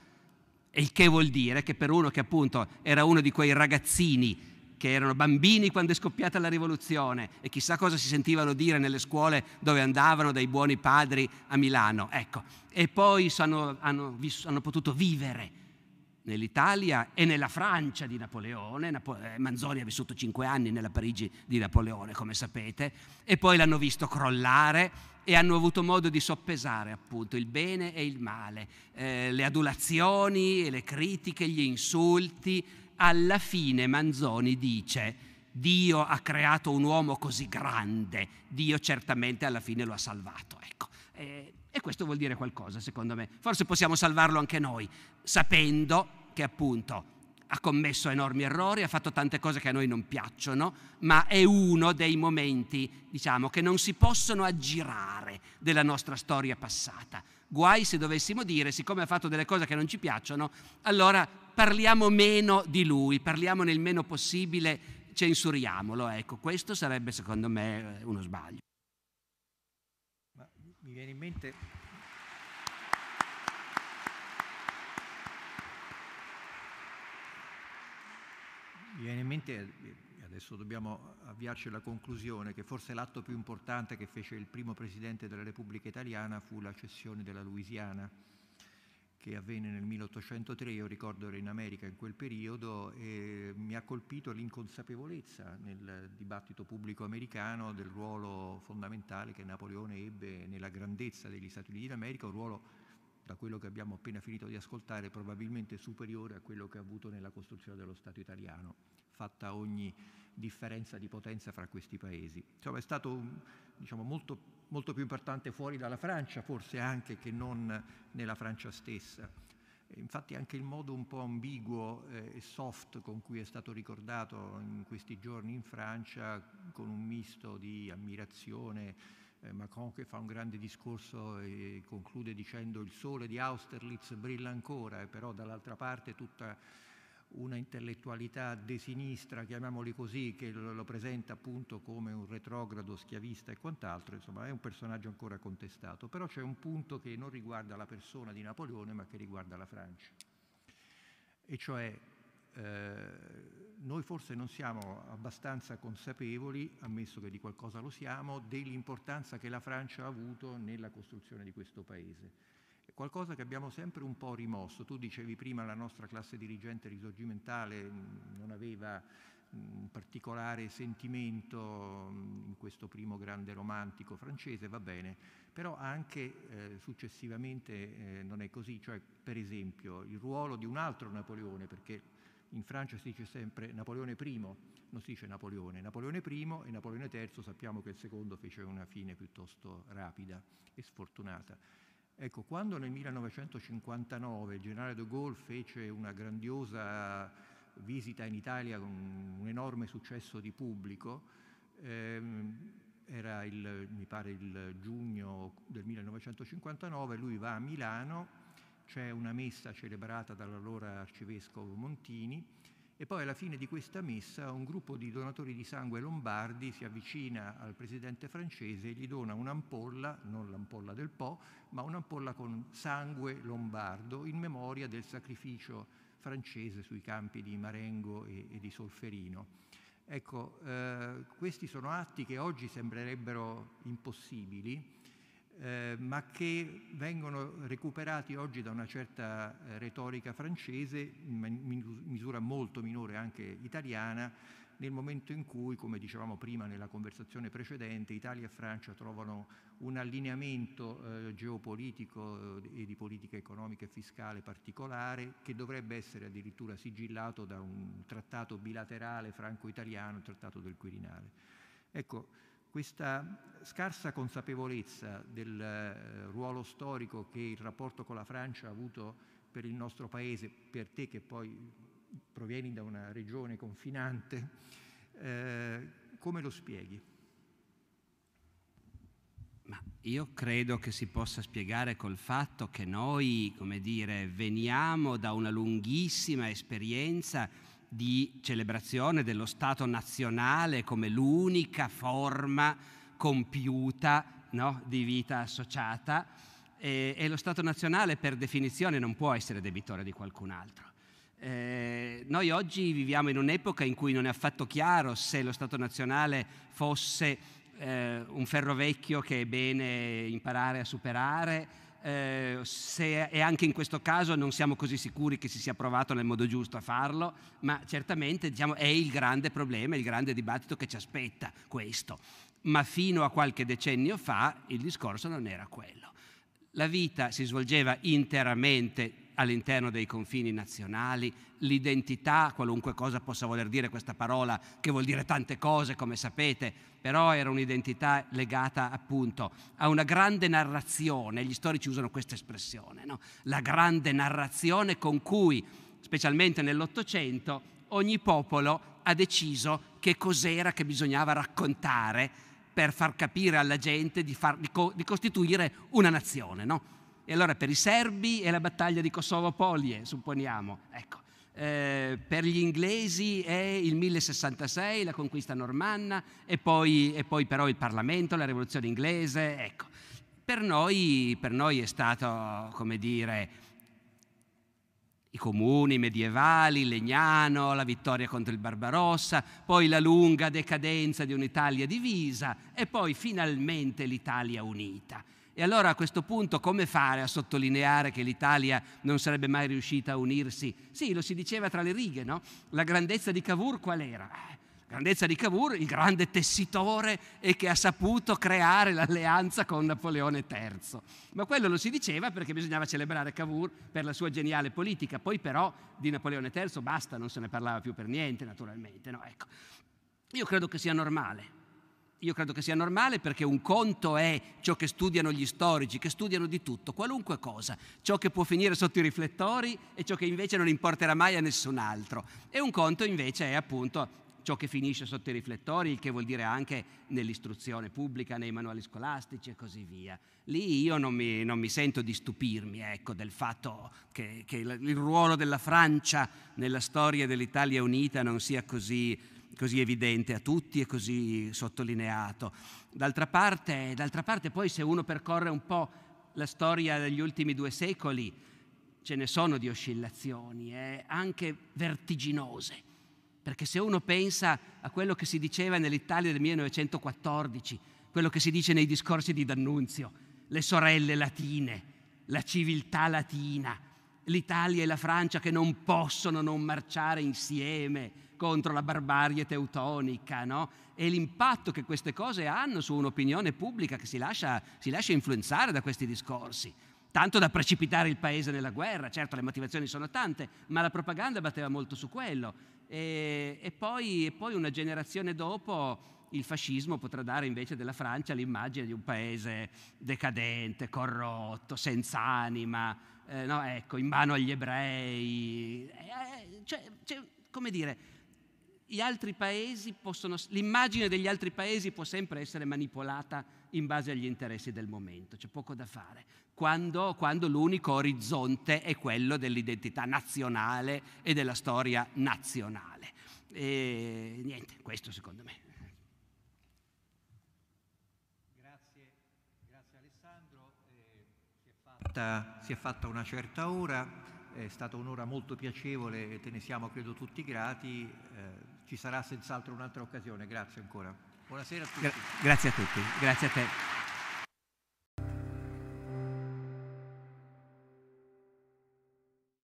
il che vuol dire che per uno che appunto era uno di quei ragazzini che erano bambini quando è scoppiata la rivoluzione e chissà cosa si sentivano dire nelle scuole dove andavano dai buoni padri a Milano, ecco. E poi sono, hanno, hanno potuto vivere nell'Italia e nella Francia di Napoleone. Eh, Manzoni ha vissuto cinque anni nella Parigi di Napoleone, come sapete, e poi l'hanno visto crollare e hanno avuto modo di soppesare appunto il bene e il male, eh, le adulazioni, le critiche, gli insulti. Alla fine Manzoni dice Dio ha creato un uomo così grande, Dio certamente alla fine lo ha salvato. Ecco. Eh, e questo vuol dire qualcosa, secondo me. Forse possiamo salvarlo anche noi, sapendo che appunto ha commesso enormi errori, ha fatto tante cose che a noi non piacciono, ma è uno dei momenti, diciamo, che non si possono aggirare della nostra storia passata. Guai se dovessimo dire, siccome ha fatto delle cose che non ci piacciono, allora parliamo meno di lui, parliamo nel meno possibile, censuriamolo. Ecco, questo sarebbe secondo me eh, uno sbaglio mi viene in mente Mi viene in mente, adesso dobbiamo avviarci alla conclusione, che forse l'atto più importante che fece il primo presidente della Repubblica Italiana fu la cessione della Louisiana che avvenne nel 1803, io ricordo ero in America in quel periodo, e mi ha colpito l'inconsapevolezza nel dibattito pubblico americano del ruolo fondamentale che Napoleone ebbe nella grandezza degli Stati Uniti d'America, un ruolo da quello che abbiamo appena finito di ascoltare probabilmente superiore a quello che ha avuto nella costruzione dello Stato italiano, fatta ogni differenza di potenza fra questi paesi. Insomma, è stato diciamo, molto, molto, più importante fuori dalla Francia, forse anche che non nella Francia stessa. Infatti anche il modo un po' ambiguo eh, e soft con cui è stato ricordato in questi giorni in Francia, con un misto di ammirazione, eh, Macron che fa un grande discorso e conclude dicendo il sole di Austerlitz brilla ancora, eh, però dall'altra parte tutta una intellettualità de sinistra, chiamiamoli così, che lo presenta appunto come un retrogrado schiavista e quant'altro, insomma è un personaggio ancora contestato, però c'è un punto che non riguarda la persona di Napoleone ma che riguarda la Francia. E cioè eh, noi forse non siamo abbastanza consapevoli, ammesso che di qualcosa lo siamo, dell'importanza che la Francia ha avuto nella costruzione di questo paese qualcosa che abbiamo sempre un po' rimosso. Tu dicevi prima la nostra classe dirigente risorgimentale mm, non aveva mm, un particolare sentimento mm, in questo primo grande romantico francese, va bene, però anche eh, successivamente eh, non è così, cioè per esempio il ruolo di un altro Napoleone, perché in Francia si dice sempre Napoleone I, non si dice Napoleone, Napoleone I e Napoleone III sappiamo che il secondo fece una fine piuttosto rapida e sfortunata Ecco, quando nel 1959 il generale de Gaulle fece una grandiosa visita in Italia con un enorme successo di pubblico, ehm, era il, mi pare il giugno del 1959, lui va a Milano, c'è una messa celebrata dall'allora arcivescovo Montini, e poi alla fine di questa messa un gruppo di donatori di sangue lombardi si avvicina al presidente francese e gli dona un'ampolla, non l'ampolla del Po, ma un'ampolla con sangue lombardo in memoria del sacrificio francese sui campi di Marengo e, e di Solferino. Ecco, eh, questi sono atti che oggi sembrerebbero impossibili, eh, ma che vengono recuperati oggi da una certa eh, retorica francese, in misura molto minore anche italiana, nel momento in cui, come dicevamo prima nella conversazione precedente, Italia e Francia trovano un allineamento eh, geopolitico eh, e di politica economica e fiscale particolare che dovrebbe essere addirittura sigillato da un trattato bilaterale franco-italiano, il trattato del Quirinale. Ecco, questa scarsa consapevolezza del eh, ruolo storico che il rapporto con la Francia ha avuto per il nostro paese, per te che poi provieni da una regione confinante, eh, come lo spieghi? Ma io credo che si possa spiegare col fatto che noi, come dire, veniamo da una lunghissima esperienza di celebrazione dello Stato nazionale come l'unica forma compiuta no, di vita associata e, e, lo Stato nazionale per definizione non può essere debitore di qualcun altro. Eh, noi oggi viviamo in un'epoca in cui non è affatto chiaro se lo Stato nazionale fosse eh, un ferro vecchio che è bene imparare a superare eh, se, e anche in questo caso non siamo così sicuri che si sia provato nel modo giusto a farlo, ma certamente diciamo, è il grande problema, il grande dibattito che ci aspetta questo. Ma fino a qualche decennio fa il discorso non era quello. La vita si svolgeva interamente all'interno dei confini nazionali, l'identità, qualunque cosa possa voler dire questa parola, che vuol dire tante cose come sapete, però era un'identità legata appunto a una grande narrazione, gli storici usano questa espressione, no? la grande narrazione con cui, specialmente nell'Ottocento, ogni popolo ha deciso che cos'era che bisognava raccontare per far capire alla gente di, far, di, co, di costituire una nazione. No? E allora per i serbi è la battaglia di Kosovo-Polie, supponiamo. Ecco. Eh, per gli inglesi è il 1066, la conquista normanna, e poi, e poi però il Parlamento, la rivoluzione inglese. Ecco. Per, noi, per noi è stato, come dire, i comuni medievali, Legnano, la vittoria contro il Barbarossa, poi la lunga decadenza di un'Italia divisa e poi finalmente l'Italia unita. E allora a questo punto come fare a sottolineare che l'Italia non sarebbe mai riuscita a unirsi? Sì, lo si diceva tra le righe, no? La grandezza di Cavour qual era? La eh, grandezza di Cavour, il grande tessitore e che ha saputo creare l'alleanza con Napoleone III. Ma quello lo si diceva perché bisognava celebrare Cavour per la sua geniale politica. Poi però di Napoleone III basta, non se ne parlava più per niente naturalmente. No? Ecco. Io credo che sia normale io credo che sia normale perché un conto è ciò che studiano gli storici, che studiano di tutto, qualunque cosa, ciò che può finire sotto i riflettori e ciò che invece non importerà mai a nessun altro. E un conto invece è appunto ciò che finisce sotto i riflettori, il che vuol dire anche nell'istruzione pubblica, nei manuali scolastici e così via. Lì io non mi, non mi sento di stupirmi ecco, del fatto che, che il ruolo della Francia nella storia dell'Italia unita non sia così così evidente a tutti e così sottolineato. D'altra parte, d'altra parte poi se uno percorre un po' la storia degli ultimi due secoli, ce ne sono di oscillazioni, eh, anche vertiginose. Perché se uno pensa a quello che si diceva nell'Italia del 1914, quello che si dice nei discorsi di D'Annunzio, le sorelle latine, la civiltà latina, l'Italia e la Francia che non possono non marciare insieme, contro la barbarie teutonica, no? E l'impatto che queste cose hanno su un'opinione pubblica che si lascia, si lascia influenzare da questi discorsi tanto da precipitare il paese nella guerra. Certo, le motivazioni sono tante, ma la propaganda batteva molto su quello. E, e, poi, e, poi, una generazione dopo il fascismo potrà dare invece della Francia l'immagine di un paese decadente, corrotto, senza anima, eh, no, ecco, in mano agli ebrei. Eh, eh cioè, cioè, come dire, gli altri paesi possono, l'immagine degli altri paesi può sempre essere manipolata in base agli interessi del momento, c'è poco da fare, quando, quando l'unico orizzonte è quello dell'identità nazionale e della storia nazionale. E niente, questo secondo me. Grazie, grazie Alessandro, eh, si, è fatta, si, è fatta, una certa ora, è stata un'ora molto piacevole e te ne siamo credo tutti grati. Eh, ci sarà senz'altro un'altra occasione. Grazie ancora. Buonasera a tutti. Gra grazie a tutti, grazie a te.